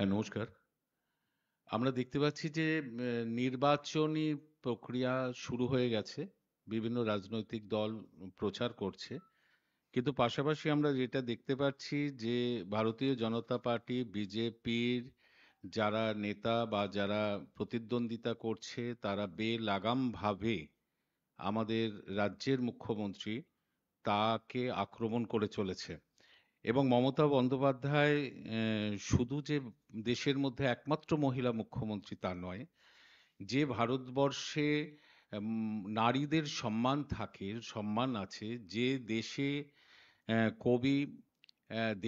হ্যাঁ নমস্কার আমরা দেখতে পাচ্ছি যে নির্বাচনী প্রক্রিয়া শুরু হয়ে গেছে বিভিন্ন রাজনৈতিক দল প্রচার করছে কিন্তু পাশাপাশি আমরা যেটা দেখতে পাচ্ছি যে ভারতীয় জনতা পার্টি বিজেপির যারা নেতা বা যারা প্রতিদ্বন্দ্বিতা করছে তারা বেলাগামভাবে আমাদের রাজ্যের মুখ্যমন্ত্রী তাকে আক্রমণ করে চলেছে এবং মমতা বন্দ্যোপাধ্যায় শুধু যে দেশের মধ্যে একমাত্র মহিলা মুখ্যমন্ত্রী তা নয় যে ভারতবর্ষে নারীদের সম্মান থাকে সম্মান আছে যে দেশে কবি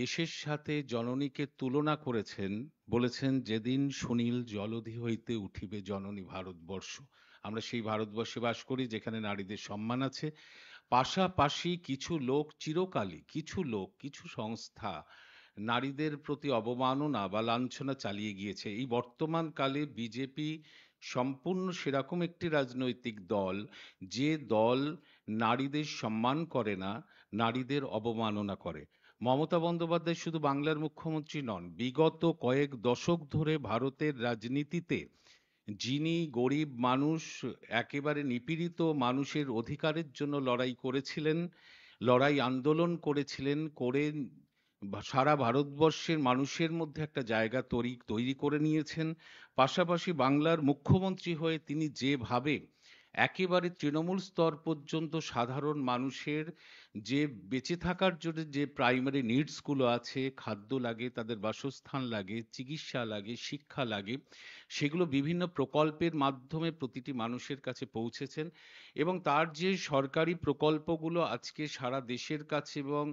দেশের সাথে জননীকে তুলনা করেছেন বলেছেন যেদিন সুনীল জলধি হইতে উঠিবে জননী ভারতবর্ষ আমরা সেই ভারতবর্ষে বাস করি যেখানে নারীদের সম্মান আছে পাশাপাশি কিছু লোক চিরকালই কিছু লোক কিছু সংস্থা নারীদের প্রতি অবমাননা বা লাঞ্ছনা চালিয়ে গিয়েছে এই বর্তমানকালে বিজেপি সম্পূর্ণ সেরকম একটি রাজনৈতিক দল যে দল নারীদের সম্মান করে না নারীদের অবমাননা করে মমতা বন্দ্যোপাধ্যায় শুধু বাংলার মুখ্যমন্ত্রী নন বিগত কয়েক দশক ধরে ভারতের রাজনীতিতে যিনি গরিব মানুষ একেবারে নিপীড়িত মানুষের অধিকারের জন্য লড়াই করেছিলেন লড়াই আন্দোলন করেছিলেন করে সারা ভারতবর্ষের মানুষের মধ্যে একটা জায়গা তৈরি তৈরি করে নিয়েছেন পাশাপাশি বাংলার মুখ্যমন্ত্রী হয়ে তিনি যেভাবে একেবারে তৃণমূল স্তর পর্যন্ত সাধারণ মানুষের যে বেঁচে থাকার জন্য যে প্রাইমারি নিডসগুলো আছে খাদ্য লাগে তাদের বাসস্থান লাগে চিকিৎসা লাগে শিক্ষা লাগে সেগুলো বিভিন্ন প্রকল্পের মাধ্যমে প্রতিটি মানুষের কাছে পৌঁছেছেন এবং তার যে সরকারি প্রকল্পগুলো আজকে সারা দেশের কাছে এবং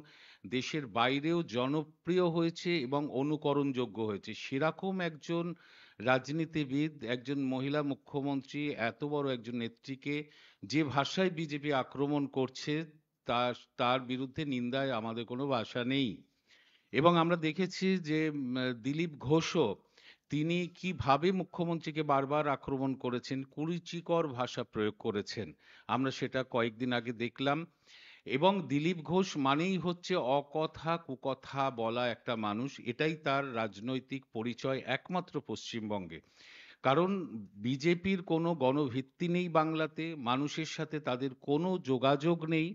দেশের বাইরেও জনপ্রিয় হয়েছে এবং অনুকরণযোগ্য হয়েছে সেরকম একজন রাজনীতিবিদ একজন মহিলা মুখ্যমন্ত্রী এত বড় একজন নেত্রীকে যে ভাষায় বিজেপি আক্রমণ করছে তার তার বিরুদ্ধে নিন্দায় আমাদের কোনো ভাষা নেই এবং আমরা দেখেছি যে দিলীপ ঘোষও তিনি কিভাবে মুখ্যমন্ত্রীকে বারবার আক্রমণ করেছেন কুরুচিকর ভাষা প্রয়োগ করেছেন আমরা সেটা কয়েকদিন আগে দেখলাম এবং দিলীপ ঘোষ মানেই হচ্ছে অকথা কুকথা বলা একটা মানুষ এটাই তার রাজনৈতিক পরিচয় একমাত্র পশ্চিমবঙ্গে কারণ বিজেপির কোনো গণভিত্তি নেই বাংলাতে মানুষের সাথে তাদের কোনো যোগাযোগ নেই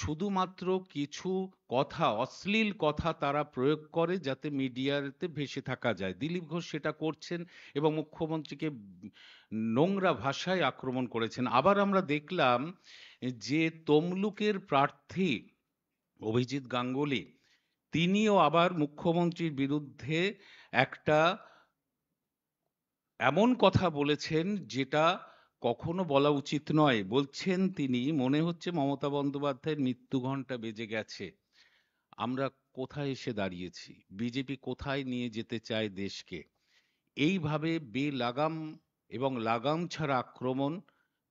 শুধুমাত্র কিছু কথা অশ্লীল কথা তারা প্রয়োগ করে যাতে মিডিয়াতে ভেসে থাকা যায় দিলীপ ঘোষ সেটা করছেন এবং মুখ্যমন্ত্রীকে নোংরা ভাষায় আক্রমণ করেছেন আবার আমরা দেখলাম যে তমলুকের প্রার্থী অভিজিৎ গাঙ্গুলি তিনিও আবার মুখ্যমন্ত্রীর বিরুদ্ধে একটা এমন কথা বলেছেন যেটা কখনো বলা উচিত নয় বলছেন তিনি মনে হচ্ছে মমতা বন্দ্যোপাধ্যায়ের মৃত্যু ঘন্টা বেজে গেছে আমরা কোথায় এসে দাঁড়িয়েছি বিজেপি কোথায় নিয়ে যেতে চায় দেশকে এইভাবে বে লাগাম এবং লাগাম ছাড়া আক্রমণ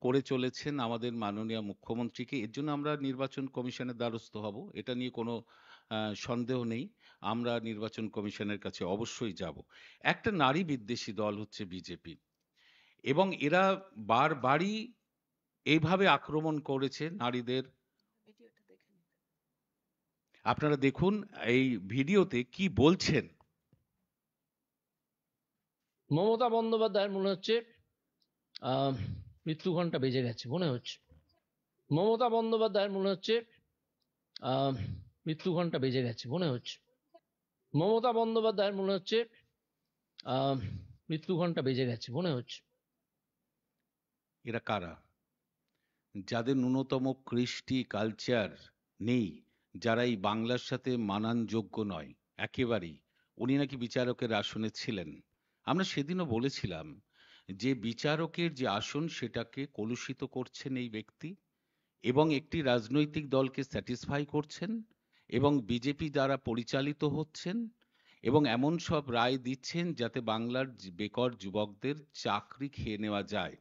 করে চলেছেন আমাদের মাননীয় মুখ্যমন্ত্রীকে এর জন্য আমরা নির্বাচন কমিশনের দ্বারস্থ হব এটা নিয়ে কোনো সন্দেহ নেই আমরা নির্বাচন কমিশনের কাছে অবশ্যই যাব একটা নারী বিদ্বেষী দল হচ্ছে বিজেপি এবং এরা বারবারই এইভাবে আক্রমণ করেছে নারীদের আপনারা দেখুন এই ভিডিওতে কি বলছেন মমতা বন্দ্যোপাধ্যায়ের মনে হচ্ছে মৃত্যু ঘন্টা বেজে গেছে মনে হচ্ছে মমতা বন্দ্যোপাধ্যায়ের মনে হচ্ছে মৃত্যু ঘন্টা বেজে গেছে মনে হচ্ছে মমতা বন্দ্যোপাধ্যায়ের মনে হচ্ছে মৃত্যু ঘন্টা বেজে গেছে মনে হচ্ছে এরা কারা যাদের ন্যূনতম কৃষ্টি কালচার নেই যারা এই বাংলার সাথে মানানযোগ্য নয় একেবারেই উনি নাকি বিচারকের আসনে ছিলেন আমরা সেদিনও বলেছিলাম যে বিচারকের যে আসন সেটাকে কলুষিত করছেন এই ব্যক্তি এবং একটি রাজনৈতিক দলকে স্যাটিসফাই করছেন এবং বিজেপি দ্বারা পরিচালিত হচ্ছেন এবং এমন সব রায় দিচ্ছেন যাতে বাংলার বেকার যুবকদের চাকরি খেয়ে নেওয়া যায়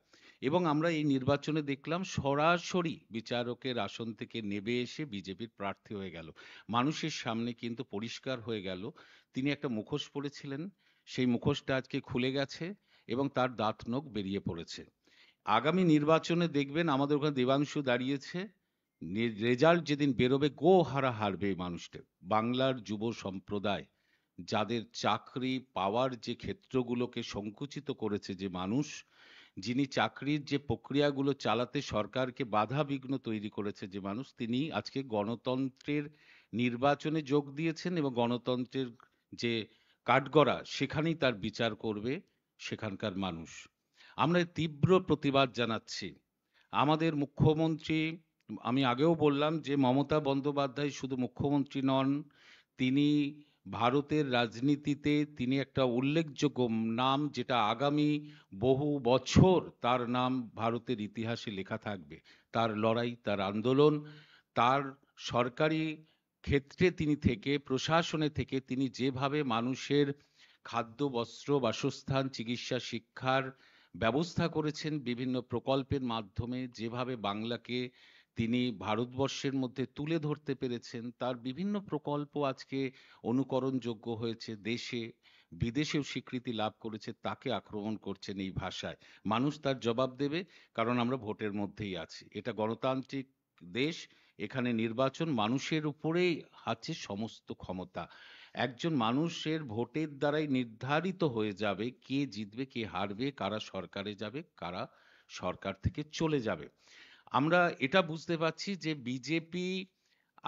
এবং আমরা এই নির্বাচনে দেখলাম সরাসরি বিচারকের আসন থেকে নেবে এসে বিজেপির প্রার্থী হয়ে গেল মানুষের সামনে কিন্তু পরিষ্কার হয়ে গেল তিনি একটা মুখোশ পড়েছিলেন সেই মুখোশটা আজকে খুলে গেছে এবং তার দাঁত নখ বেরিয়ে পড়েছে আগামী নির্বাচনে দেখবেন আমাদের ওখানে দেবাংশু দাঁড়িয়েছে রেজাল্ট যেদিন বেরোবে গো হারা হারবে এই মানুষটা বাংলার যুব সম্প্রদায় যাদের চাকরি পাওয়ার যে ক্ষেত্রগুলোকে সংকুচিত করেছে যে মানুষ যিনি চাকরির যে প্রক্রিয়াগুলো চালাতে সরকারকে বাধা বিঘ্ন তৈরি করেছে যে মানুষ তিনি আজকে গণতন্ত্রের নির্বাচনে যোগ দিয়েছেন এবং গণতন্ত্রের যে কাঠগড়া সেখানেই তার বিচার করবে সেখানকার মানুষ আমরা তীব্র প্রতিবাদ জানাচ্ছি আমাদের মুখ্যমন্ত্রী আমি আগেও বললাম যে মমতা বন্দ্যোপাধ্যায় শুধু মুখ্যমন্ত্রী নন তিনি ভারতের রাজনীতিতে তিনি একটা উল্লেখযোগ্য নাম যেটা আগামী বহু বছর তার নাম ভারতের ইতিহাসে লেখা থাকবে তার লড়াই তার আন্দোলন তার সরকারি ক্ষেত্রে তিনি থেকে প্রশাসনে থেকে তিনি যেভাবে মানুষের খাদ্য বস্ত্র বাসস্থান চিকিৎসা শিক্ষার ব্যবস্থা করেছেন বিভিন্ন প্রকল্পের মাধ্যমে যেভাবে বাংলাকে তিনি ভারতবর্ষের মধ্যে তুলে ধরতে পেরেছেন তার বিভিন্ন প্রকল্প আজকে অনুকরণযোগ্য হয়েছে দেশে বিদেশেও স্বীকৃতি লাভ করেছে তাকে আক্রমণ করছেন এই ভাষায় মানুষ তার জবাব দেবে কারণ আমরা ভোটের মধ্যেই আছি এটা গণতান্ত্রিক দেশ এখানে নির্বাচন মানুষের উপরেই আছে সমস্ত ক্ষমতা একজন মানুষের ভোটের দ্বারাই নির্ধারিত হয়ে যাবে কে জিতবে কে হারবে কারা সরকারে যাবে কারা সরকার থেকে চলে যাবে আমরা এটা বুঝতে পারছি যে বিজেপি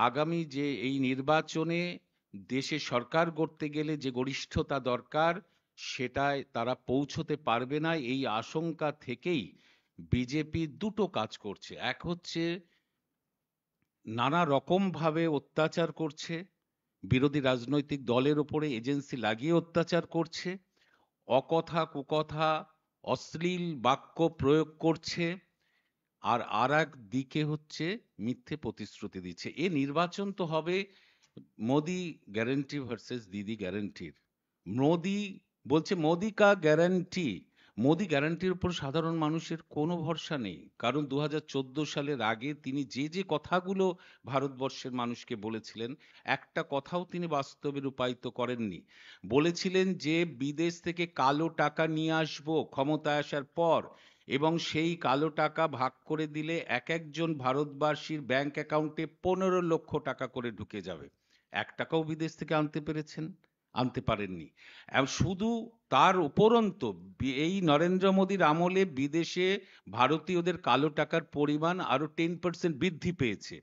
আগামী যে এই নির্বাচনে দেশে সরকার গড়তে গেলে যে গরিষ্ঠতা দরকার সেটায় তারা পৌঁছতে পারবে না এই আশঙ্কা থেকেই বিজেপি দুটো কাজ করছে এক হচ্ছে নানা রকমভাবে অত্যাচার করছে বিরোধী রাজনৈতিক দলের ওপরে এজেন্সি লাগিয়ে অত্যাচার করছে অকথা কুকথা অশ্লীল বাক্য প্রয়োগ করছে আর আর দিকে হচ্ছে মিথ্যে প্রতিশ্রুতি দিচ্ছে এ নির্বাচন তো হবে মোদি গ্যারেন্টি ভার্সেস দিদি গ্যারেন্টির মোদি বলছে মোদি কা গ্যারান্টি মোদি গ্যারান্টির উপর সাধারণ মানুষের কোনো ভরসা নেই কারণ দু সালের আগে তিনি যে যে কথাগুলো ভারতবর্ষের মানুষকে বলেছিলেন একটা কথাও তিনি বাস্তবে রূপায়িত করেননি বলেছিলেন যে বিদেশ থেকে কালো টাকা নিয়ে আসবো ক্ষমতায় আসার পর এবং সেই কালো টাকা ভাগ করে দিলে এক একজন ভারতবাসীর ব্যাংক অ্যাকাউন্টে পনেরো লক্ষ টাকা করে ঢুকে যাবে এক টাকাও বিদেশ থেকে আনতে পেরেছেন আনতে পারেননি শুধু তার উপরন্ত এই নরেন্দ্র মোদীর আমলে বিদেশে ভারতীয়দের কালো টাকার পরিমাণ আরো টেন পার্সেন্ট বৃদ্ধি পেয়েছে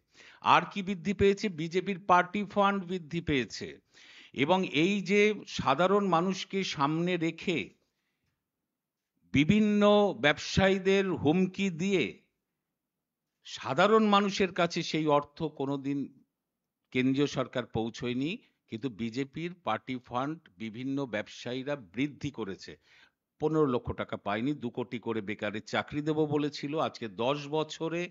আর কি বৃদ্ধি পেয়েছে বিজেপির পার্টি ফান্ড বৃদ্ধি পেয়েছে এবং এই যে সাধারণ মানুষকে সামনে রেখে বিভিন্ন ব্যবসায়ীদের হুমকি দিয়ে সাধারণ মানুষের কাছে সেই অর্থ কোনোদিন কেন্দ্রীয় সরকার পৌঁছয়নি কিন্তু বিজেপির পার্টি ফান্ড বিভিন্ন ব্যবসায়ীরা বৃদ্ধি করেছে পনেরো লক্ষ টাকা পায়নি দু কোটি করে বেকারের চাকরি দেব বলেছিল আজকে দশ বছরে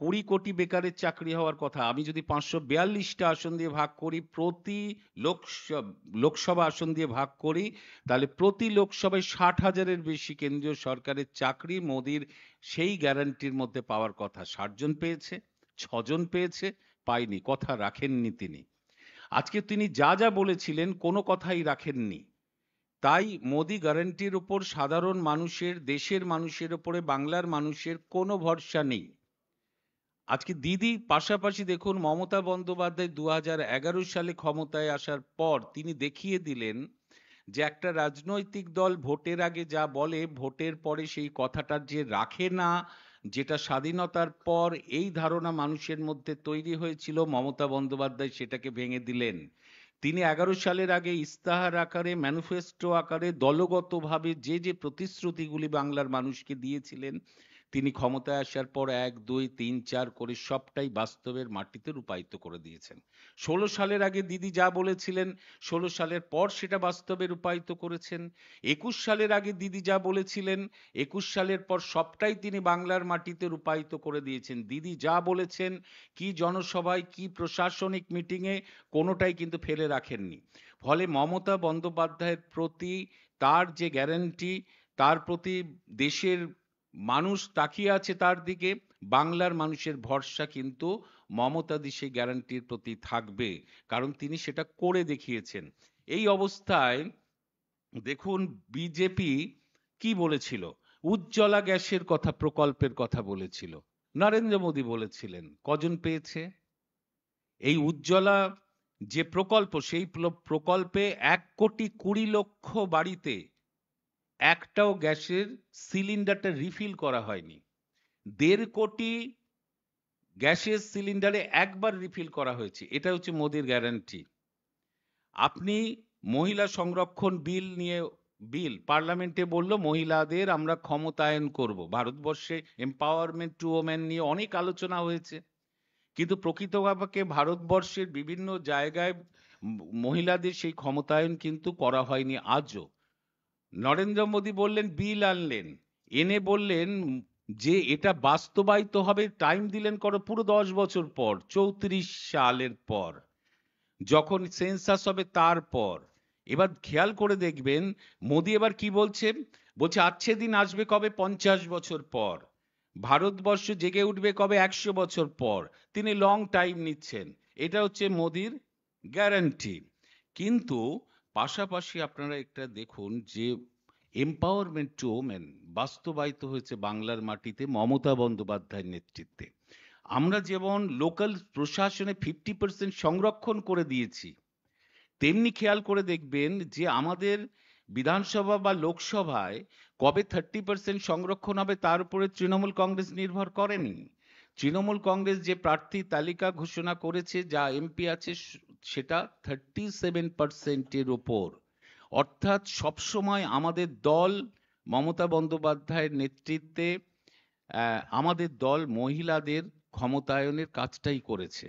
কুড়ি কোটি বেকারের চাকরি হওয়ার কথা আমি যদি পাঁচশো বিয়াল্লিশটা আসন দিয়ে ভাগ করি প্রতি লোকসভা আসন দিয়ে ভাগ করি তাহলে প্রতি লোকসভায় ষাট হাজারের বেশি কেন্দ্রীয় সরকারের চাকরি মোদির সেই গ্যারান্টির মধ্যে পাওয়ার কথা ষাটজন পেয়েছে ছজন পেয়েছে পায়নি কথা রাখেননি তিনি আজকে তিনি যা যা বলেছিলেন কোনো কথাই রাখেননি তাই মোদি গ্যারেন্টির উপর সাধারণ মানুষের দেশের মানুষের ওপরে বাংলার মানুষের কোনো ভরসা নেই আজকে দিদি পাশাপাশি দেখুন মমতা বন্দ্যোপাধ্যায় দু সালে ক্ষমতায় আসার পর তিনি দেখিয়ে দিলেন যে একটা রাজনৈতিক দল ভোটের আগে যা বলে ভোটের পরে সেই কথাটা যে রাখে না যেটা স্বাধীনতার পর এই ধারণা মানুষের মধ্যে তৈরি হয়েছিল মমতা বন্দ্যোপাধ্যায় সেটাকে ভেঙে দিলেন তিনি এগারো সালের আগে ইস্তাহার আকারে ম্যানিফেস্টো আকারে দলগতভাবে যে যে প্রতিশ্রুতিগুলি বাংলার মানুষকে দিয়েছিলেন তিনি ক্ষমতায় আসার পর এক দুই তিন চার করে সবটাই বাস্তবের মাটিতে রূপায়িত করে দিয়েছেন ষোলো সালের আগে দিদি যা বলেছিলেন ষোলো সালের পর সেটা বাস্তবে রূপায়িত করেছেন একুশ সালের আগে দিদি যা বলেছিলেন একুশ সালের পর সবটাই তিনি বাংলার মাটিতে রূপায়িত করে দিয়েছেন দিদি যা বলেছেন কি জনসভায় কি প্রশাসনিক মিটিংয়ে কোনোটাই কিন্তু ফেলে রাখেননি ফলে মমতা বন্দ্যোপাধ্যায়ের প্রতি তার যে গ্যারান্টি তার প্রতি দেশের মানুষ তাকিয়ে আছে তার দিকে বাংলার মানুষের ভরসা কিন্তু মমতাদি সেই গ্যারান্টির প্রতি থাকবে কারণ তিনি সেটা করে দেখিয়েছেন এই অবস্থায় দেখুন বিজেপি কি বলেছিল উজ্জ্বলা গ্যাসের কথা প্রকল্পের কথা বলেছিল নরেন্দ্র মোদী বলেছিলেন কজন পেয়েছে এই উজ্জ্বলা যে প্রকল্প সেই প্রকল্পে এক কোটি কুড়ি লক্ষ বাড়িতে একটাও গ্যাসের সিলিন্ডারটা রিফিল করা হয়নি দেড় কোটি গ্যাসের সিলিন্ডারে একবার রিফিল করা হয়েছে এটা হচ্ছে মোদির গ্যারান্টি আপনি মহিলা সংরক্ষণ বিল নিয়ে বিল পার্লামেন্টে বলল মহিলাদের আমরা ক্ষমতায়ন করব ভারতবর্ষে এম্পাওয়ারমেন্ট টু ওমেন নিয়ে অনেক আলোচনা হয়েছে কিন্তু প্রকৃতভাবে ভারতবর্ষের বিভিন্ন জায়গায় মহিলাদের সেই ক্ষমতায়ন কিন্তু করা হয়নি আজও নরেন্দ্র মোদী বললেন বিল আনলেন এনে বললেন যে এটা বাস্তবায়িত হবে টাইম দিলেন করো পুরো দশ বছর পর চৌত্রিশ সালের পর যখন সেন্সাস হবে তারপর এবার খেয়াল করে দেখবেন মোদি এবার কি বলছে বলছে আচ্ছে দিন আসবে কবে পঞ্চাশ বছর পর ভারতবর্ষ জেগে উঠবে কবে একশো বছর পর তিনি লং টাইম নিচ্ছেন এটা হচ্ছে মোদির গ্যারান্টি কিন্তু পাশাপাশি আপনারা একটা দেখুন যে এম্পাওয়ারমেন্ট টু ওমেন বাস্তবায়িত হয়েছে বাংলার মাটিতে মমতা বন্দ্যোপাধ্যায়ের নেতৃত্বে আমরা যেমন লোকাল প্রশাসনে ফিফটি পার্সেন্ট সংরক্ষণ করে দিয়েছি তেমনি খেয়াল করে দেখবেন যে আমাদের বিধানসভা বা লোকসভায় কবে থার্টি পার্সেন্ট সংরক্ষণ হবে তার উপরে তৃণমূল কংগ্রেস নির্ভর করেনি তৃণমূল কংগ্রেস যে প্রার্থী তালিকা ঘোষণা করেছে যা এমপি আছে সেটা থার্টি সেভেন পার্সেন্টের ওপর অর্থাৎ সবসময় আমাদের দল মমতা বন্দ্যোপাধ্যায়ের নেতৃত্বে আমাদের দল মহিলাদের ক্ষমতায়নের কাজটাই করেছে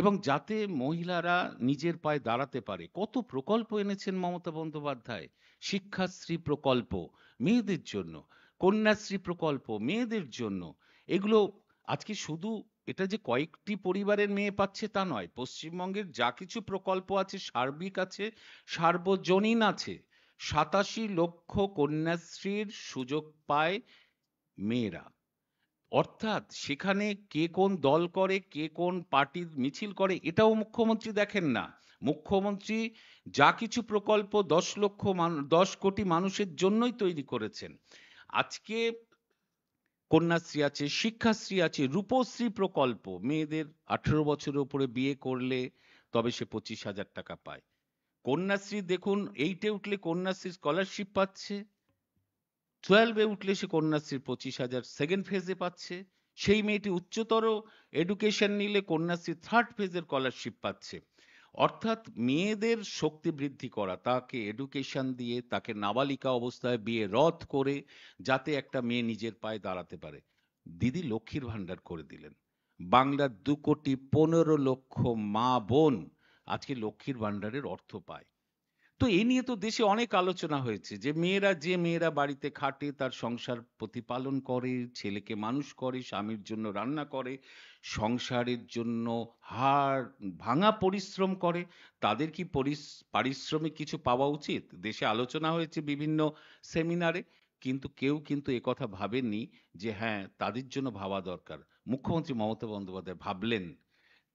এবং যাতে মহিলারা নিজের পায়ে দাঁড়াতে পারে কত প্রকল্প এনেছেন মমতা বন্দ্যোপাধ্যায় শিক্ষাশ্রী প্রকল্প মেয়েদের জন্য কন্যাশ্রী প্রকল্প মেয়েদের জন্য এগুলো আজকে শুধু এটা যে কয়েকটি পরিবারের মেয়ে পাচ্ছে তা নয় পশ্চিমবঙ্গের যা কিছু প্রকল্প আছে সার্বিক আছে সার্বজনীন আছে সাতাশি লক্ষ কন্যাশ্রীর সুযোগ পায় মেয়েরা অর্থাৎ সেখানে কে কোন দল করে কে কোন পার্টির মিছিল করে এটাও মুখ্যমন্ত্রী দেখেন না মুখ্যমন্ত্রী যা কিছু প্রকল্প দশ লক্ষ দশ কোটি মানুষের জন্যই তৈরি করেছেন আজকে কন্যাশ্রী আছে শিক্ষাশ্রী আছে রূপশ্রী প্রকল্প মেয়েদের আঠেরো বছরের উপরে বিয়ে করলে তবে সে পঁচিশ হাজার টাকা পায় কন্যাশ্রী দেখুন এইটে উঠলে কন্যাশ্রী স্কলারশিপ পাচ্ছে টুয়েলভে উঠলে সে কন্যাশ্রীর পঁচিশ হাজার সেকেন্ড ফেজে পাচ্ছে সেই মেয়েটি উচ্চতর এডুকেশন নিলে কন্যাশ্রী থার্ড ফেজের স্কলারশিপ পাচ্ছে অর্থাৎ মেয়েদের শক্তি বৃদ্ধি করা তাকে এডুকেশন দিয়ে তাকে নাবালিকা অবস্থায় বিয়ে রথ করে যাতে একটা মেয়ে নিজের পায়ে দাঁড়াতে পারে দিদি লক্ষ্মীর ভাণ্ডার করে দিলেন বাংলার দু কোটি পনেরো লক্ষ মা বোন আজকে লক্ষ্মীর ভাণ্ডারের অর্থ পায় তো এ নিয়ে তো দেশে অনেক আলোচনা হয়েছে যে মেয়েরা যে মেয়েরা বাড়িতে খাটে তার সংসার প্রতিপালন করে ছেলেকে মানুষ করে স্বামীর জন্য রান্না করে সংসারের জন্য হার ভাঙা পরিশ্রম করে তাদের কি পারিশ্রমিক কিছু পাওয়া উচিত দেশে আলোচনা হয়েছে বিভিন্ন সেমিনারে কিন্তু কেউ কিন্তু কথা ভাবেননি যে হ্যাঁ তাদের জন্য ভাবা দরকার মুখ্যমন্ত্রী মমতা বন্দ্যোপাধ্যায় ভাবলেন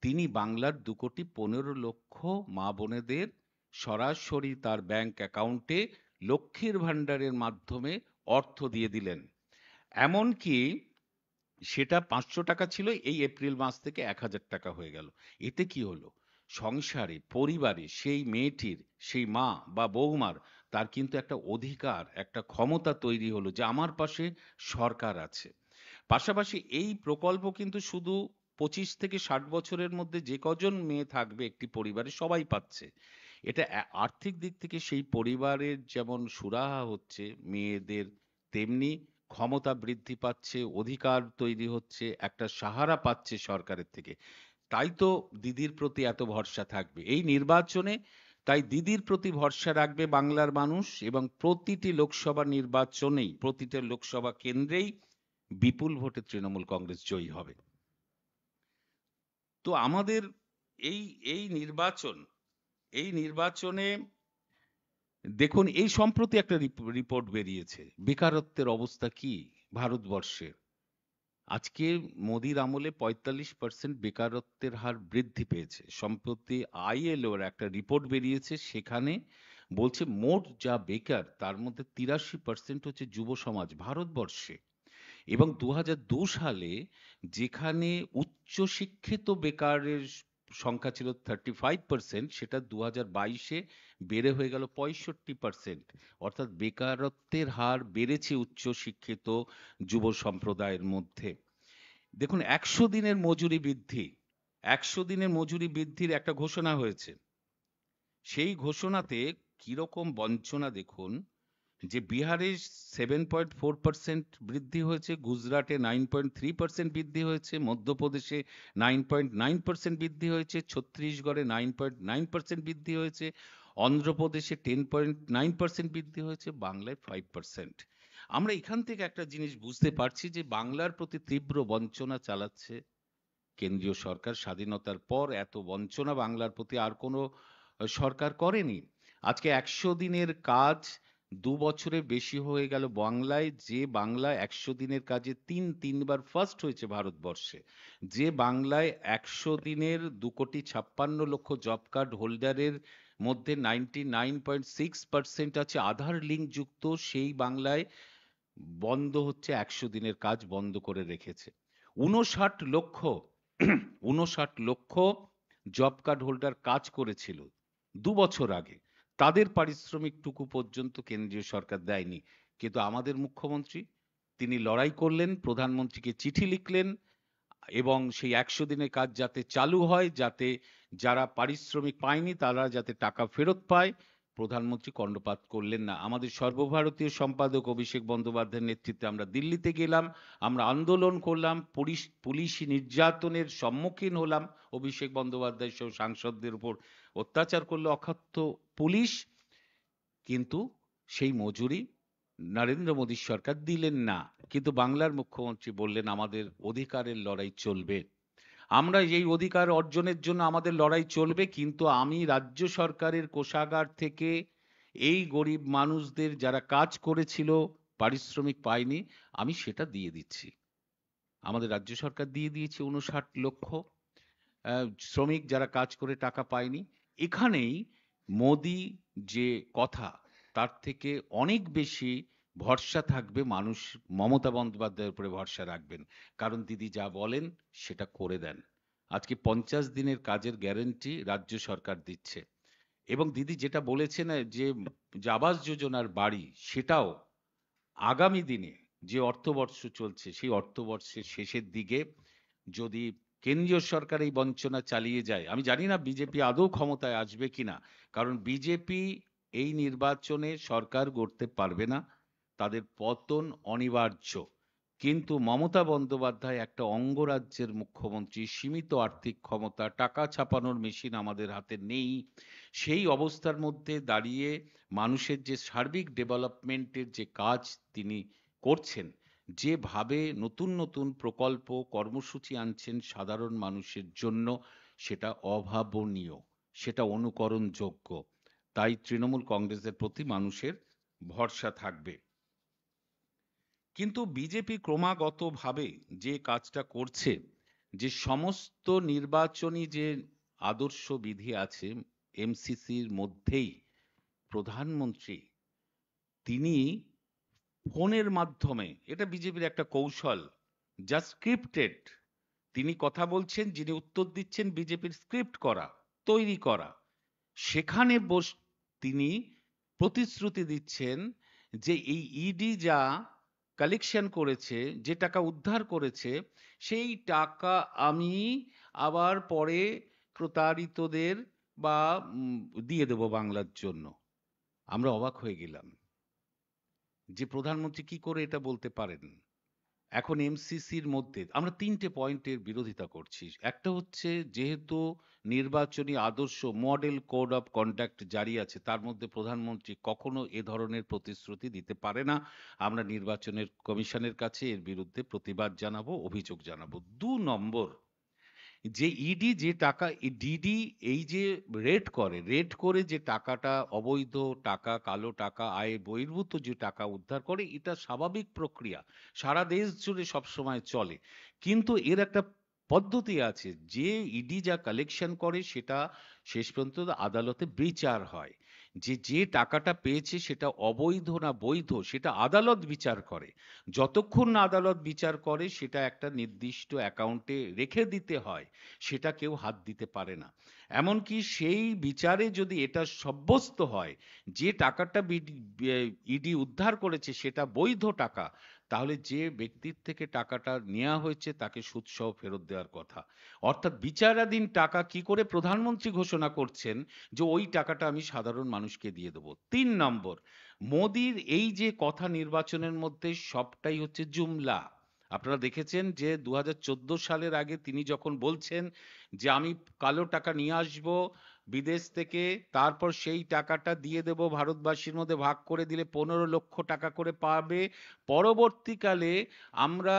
তিনি বাংলার দু কোটি পনেরো লক্ষ মা বোনেদের সরাসরি তার ব্যাংক অ্যাকাউন্টে লক্ষ্মীর ভাণ্ডারের মাধ্যমে অর্থ দিয়ে দিলেন এমনকি সেটা পাঁচশো টাকা ছিল এই এপ্রিল মাস থেকে এক হাজার টাকা হয়ে গেল এতে কি হলো সংসারে পরিবারে সেই মেয়েটির সেই মা বা বৌমার তার কিন্তু একটা অধিকার একটা ক্ষমতা তৈরি হলো যে আমার পাশে সরকার আছে পাশাপাশি এই প্রকল্প কিন্তু শুধু পঁচিশ থেকে ষাট বছরের মধ্যে যে কজন মেয়ে থাকবে একটি পরিবারে সবাই পাচ্ছে এটা আর্থিক দিক থেকে সেই পরিবারের যেমন সুরাহা হচ্ছে মেয়েদের তেমনি ক্ষমতা বৃদ্ধি পাচ্ছে অধিকার তৈরি হচ্ছে একটা সাহারা পাচ্ছে সরকারের থেকে তাই তো দিদির প্রতি এত ভরসা থাকবে এই নির্বাচনে তাই দিদির প্রতি ভরসা রাখবে বাংলার মানুষ এবং প্রতিটি লোকসভা নির্বাচনেই প্রতিটা লোকসভা কেন্দ্রেই বিপুল ভোটে তৃণমূল কংগ্রেস জয়ী হবে তো আমাদের এই এই নির্বাচন এই নির্বাচনে দেখুন এই সম্প্রতি একটা রিপোর্ট বেরিয়েছে বেকারত্বের অবস্থা কি ভারতবর্ষে আজকে মোদির আমলে পঁয়তাল্লিশ পার্সেন্ট বেকারত্বের হার বৃদ্ধি পেয়েছে সম্প্রতি আইএলওর একটা রিপোর্ট বেরিয়েছে সেখানে বলছে মোট যা বেকার তার মধ্যে তিরাশি পার্সেন্ট হচ্ছে যুব সমাজ ভারতবর্ষে এবং দু সালে যেখানে উচ্চশিক্ষিত বেকারের সংখ্যা ছিল থার্টি ফাইভ পার্সেন্ট সেটা দু হাজার বাইশে বেড়ে হয়ে গেল পঁয়ষট্টি পার্সেন্ট অর্থাৎ বেকারত্বের হার বেড়েছে উচ্চ শিক্ষিত যুব সম্প্রদায়ের মধ্যে দেখুন একশো দিনের মজুরি বৃদ্ধি একশো দিনের মজুরি বৃদ্ধির একটা ঘোষণা হয়েছে সেই ঘোষণাতে কিরকম বঞ্চনা দেখুন যে বিহারে সেভেন পয়েন্ট ফোর পার্সেন্ট বৃদ্ধি হয়েছে গুজরাটে নাইন পয়েন্ট থ্রি পার্সেন্ট বৃদ্ধি হয়েছে মধ্যপ্রদেশে নাইন পয়েন্ট নাইন পার্সেন্ট বৃদ্ধি হয়েছে ছত্তিশগড়ে নাইন পয়েন্ট নাইন পার্সেন্ট বৃদ্ধি হয়েছে অন্ধ্রপ্রদেশে টেন পয়েন্ট নাইন পার্সেন্ট বৃদ্ধি হয়েছে বাংলায় ফাইভ পার্সেন্ট আমরা এখান থেকে একটা জিনিস বুঝতে পারছি যে বাংলার প্রতি তীব্র বঞ্চনা চালাচ্ছে কেন্দ্রীয় সরকার স্বাধীনতার পর এত বঞ্চনা বাংলার প্রতি আর কোনো সরকার করেনি আজকে একশো দিনের কাজ দু বছরের বেশি হয়ে গেল বাংলায় যে বাংলা একশো দিনের কাজে তিন তিনবার ফার্স্ট হয়েছে ভারতবর্ষে যে বাংলায় একশো দিনের দু কোটি ছাপ্পান্ন লক্ষ জব কার্ড হোল্ডারের মধ্যে ninety nine point six percent আছে আধার লিঙ্কযুক্ত সেই বাংলায় বন্ধ হচ্ছে একশো দিনের কাজ বন্ধ করে রেখেছে উনষাট লক্ষ উনষাট লক্ষ জব কার্ড হোল্ডার কাজ করেছিল দু বছর আগে তাদের পারিশ্রমিকটুকু পর্যন্ত কেন্দ্রীয় সরকার দেয়নি কিন্তু আমাদের মুখ্যমন্ত্রী তিনি লড়াই করলেন প্রধানমন্ত্রীকে চিঠি লিখলেন এবং সেই একশো দিনের কাজ যাতে চালু হয় যাতে যারা পারিশ্রমিক পায়নি তারা যাতে টাকা ফেরত পায় প্রধানমন্ত্রী কর্ণপাত করলেন না আমাদের সর্বভারতীয় সম্পাদক অভিষেক বন্দ্যোপাধ্যায়ের নেতৃত্বে আমরা দিল্লিতে গেলাম আমরা আন্দোলন করলাম পুলিশ পুলিশি নির্যাতনের সম্মুখীন হলাম অভিষেক বন্দ্যোপাধ্যায় সহ সাংসদদের উপর অত্যাচার করলে অখাদ্য পুলিশ কিন্তু সেই মজুরি নরেন্দ্র মোদী সরকার দিলেন না কিন্তু বাংলার মুখ্যমন্ত্রী বললেন আমাদের অধিকারের লড়াই চলবে আমরা এই অধিকার অর্জনের জন্য আমাদের লড়াই চলবে কিন্তু আমি রাজ্য সরকারের কোষাগার থেকে এই গরিব মানুষদের যারা কাজ করেছিল পারিশ্রমিক পায়নি আমি সেটা দিয়ে দিচ্ছি আমাদের রাজ্য সরকার দিয়ে দিয়েছে উনষাট লক্ষ শ্রমিক যারা কাজ করে টাকা পায়নি এখানেই মোদি যে কথা তার থেকে অনেক বেশি ভরসা থাকবে মানুষ মমতা বন্দ্যোপাধ্যায়ের উপরে ভরসা রাখবেন কারণ দিদি যা বলেন সেটা করে দেন আজকে পঞ্চাশ দিনের কাজের গ্যারেন্টি রাজ্য সরকার দিচ্ছে এবং দিদি যেটা বলেছেন যে আবাস যোজনার বাড়ি সেটাও আগামী দিনে যে অর্থবর্ষ চলছে সেই অর্থবর্ষের শেষের দিকে যদি কেন্দ্রীয় সরকার এই বঞ্চনা চালিয়ে যায় আমি জানি না বিজেপি আদৌ ক্ষমতায় আসবে কিনা কারণ বিজেপি এই নির্বাচনে সরকার গড়তে পারবে না তাদের পতন অনিবার্য কিন্তু মমতা বন্দ্যোপাধ্যায় একটা অঙ্গরাজ্যের মুখ্যমন্ত্রী সীমিত আর্থিক ক্ষমতা টাকা ছাপানোর মেশিন আমাদের হাতে নেই সেই অবস্থার মধ্যে দাঁড়িয়ে মানুষের যে সার্বিক ডেভেলপমেন্টের যে কাজ তিনি করছেন যেভাবে নতুন নতুন প্রকল্প কর্মসূচি আনছেন সাধারণ মানুষের জন্য সেটা অভাবনীয় সেটা অনুকরণযোগ্য তাই তৃণমূল কংগ্রেসের প্রতি মানুষের ভরসা থাকবে কিন্তু বিজেপি ক্রমাগতভাবে যে কাজটা করছে যে সমস্ত নির্বাচনী যে আদর্শ বিধি আছে এমসিসির মধ্যেই প্রধানমন্ত্রী তিনি ফোনের মাধ্যমে এটা বিজেপির একটা কৌশল যা স্ক্রিপ্টেড তিনি কথা বলছেন যিনি উত্তর দিচ্ছেন বিজেপির স্ক্রিপ্ট করা তৈরি করা সেখানে বস তিনি প্রতিশ্রুতি দিচ্ছেন যে এই ইডি e যা কালেকশন করেছে যে টাকা উদ্ধার করেছে সেই টাকা আমি আবার পরে প্রতারিতদের বা দিয়ে দেব বাংলার জন্য আমরা অবাক হয়ে গেলাম যে প্রধানমন্ত্রী কি করে এটা বলতে পারেন এখন এমসিসির মধ্যে আমরা তিনটে পয়েন্টের বিরোধিতা করছি একটা হচ্ছে যেহেতু নির্বাচনী আদর্শ মডেল কোড অফ কন্ডাক্ট জারি আছে তার মধ্যে প্রধানমন্ত্রী কখনো এ ধরনের প্রতিশ্রুতি দিতে পারে না আমরা নির্বাচনের কমিশনের কাছে এর বিরুদ্ধে প্রতিবাদ জানাবো অভিযোগ জানাবো দু নম্বর যে ইডি e যে টাকা ডিডি এই যে রেড করে রেড করে যে টাকাটা অবৈধ টাকা কালো টাকা আয় বহির্ভূত যে টাকা উদ্ধার করে এটা স্বাভাবিক প্রক্রিয়া সারা দেশ জুড়ে সবসময় চলে কিন্তু এর একটা পদ্ধতি আছে যে ইডি e যা কালেকশন করে সেটা শেষ পর্যন্ত আদালতে বিচার হয় যে যে টাকাটা পেয়েছে সেটা অবৈধ না বৈধ সেটা আদালত বিচার করে যতক্ষণ না আদালত বিচার করে সেটা একটা নির্দিষ্ট অ্যাকাউন্টে রেখে দিতে হয় সেটা কেউ হাত দিতে পারে না এমনকি সেই বিচারে যদি এটা সাব্যস্ত হয় যে টাকাটা ইডি e উদ্ধার করেছে সেটা বৈধ টাকা তাহলে যে ব্যক্তির থেকে টাকাটা নেওয়া হয়েছে তাকে সুদসহ ফেরত দেওয়ার কথা অর্থাৎ বিচারাধীন টাকা কি করে প্রধানমন্ত্রী ঘোষণা করছেন যে ওই টাকাটা আমি সাধারণ মানুষকে দিয়ে দেবো তিন নম্বর মোদির এই যে কথা নির্বাচনের মধ্যে সবটাই হচ্ছে জুমলা আপনারা দেখেছেন যে দু সালের আগে তিনি যখন বলছেন যে আমি কালো টাকা নিয়ে আসবো বিদেশ থেকে তারপর সেই টাকাটা দিয়ে দেব ভারতবাসীর মধ্যে ভাগ করে দিলে পনেরো লক্ষ টাকা করে পাবে পরবর্তীকালে আমরা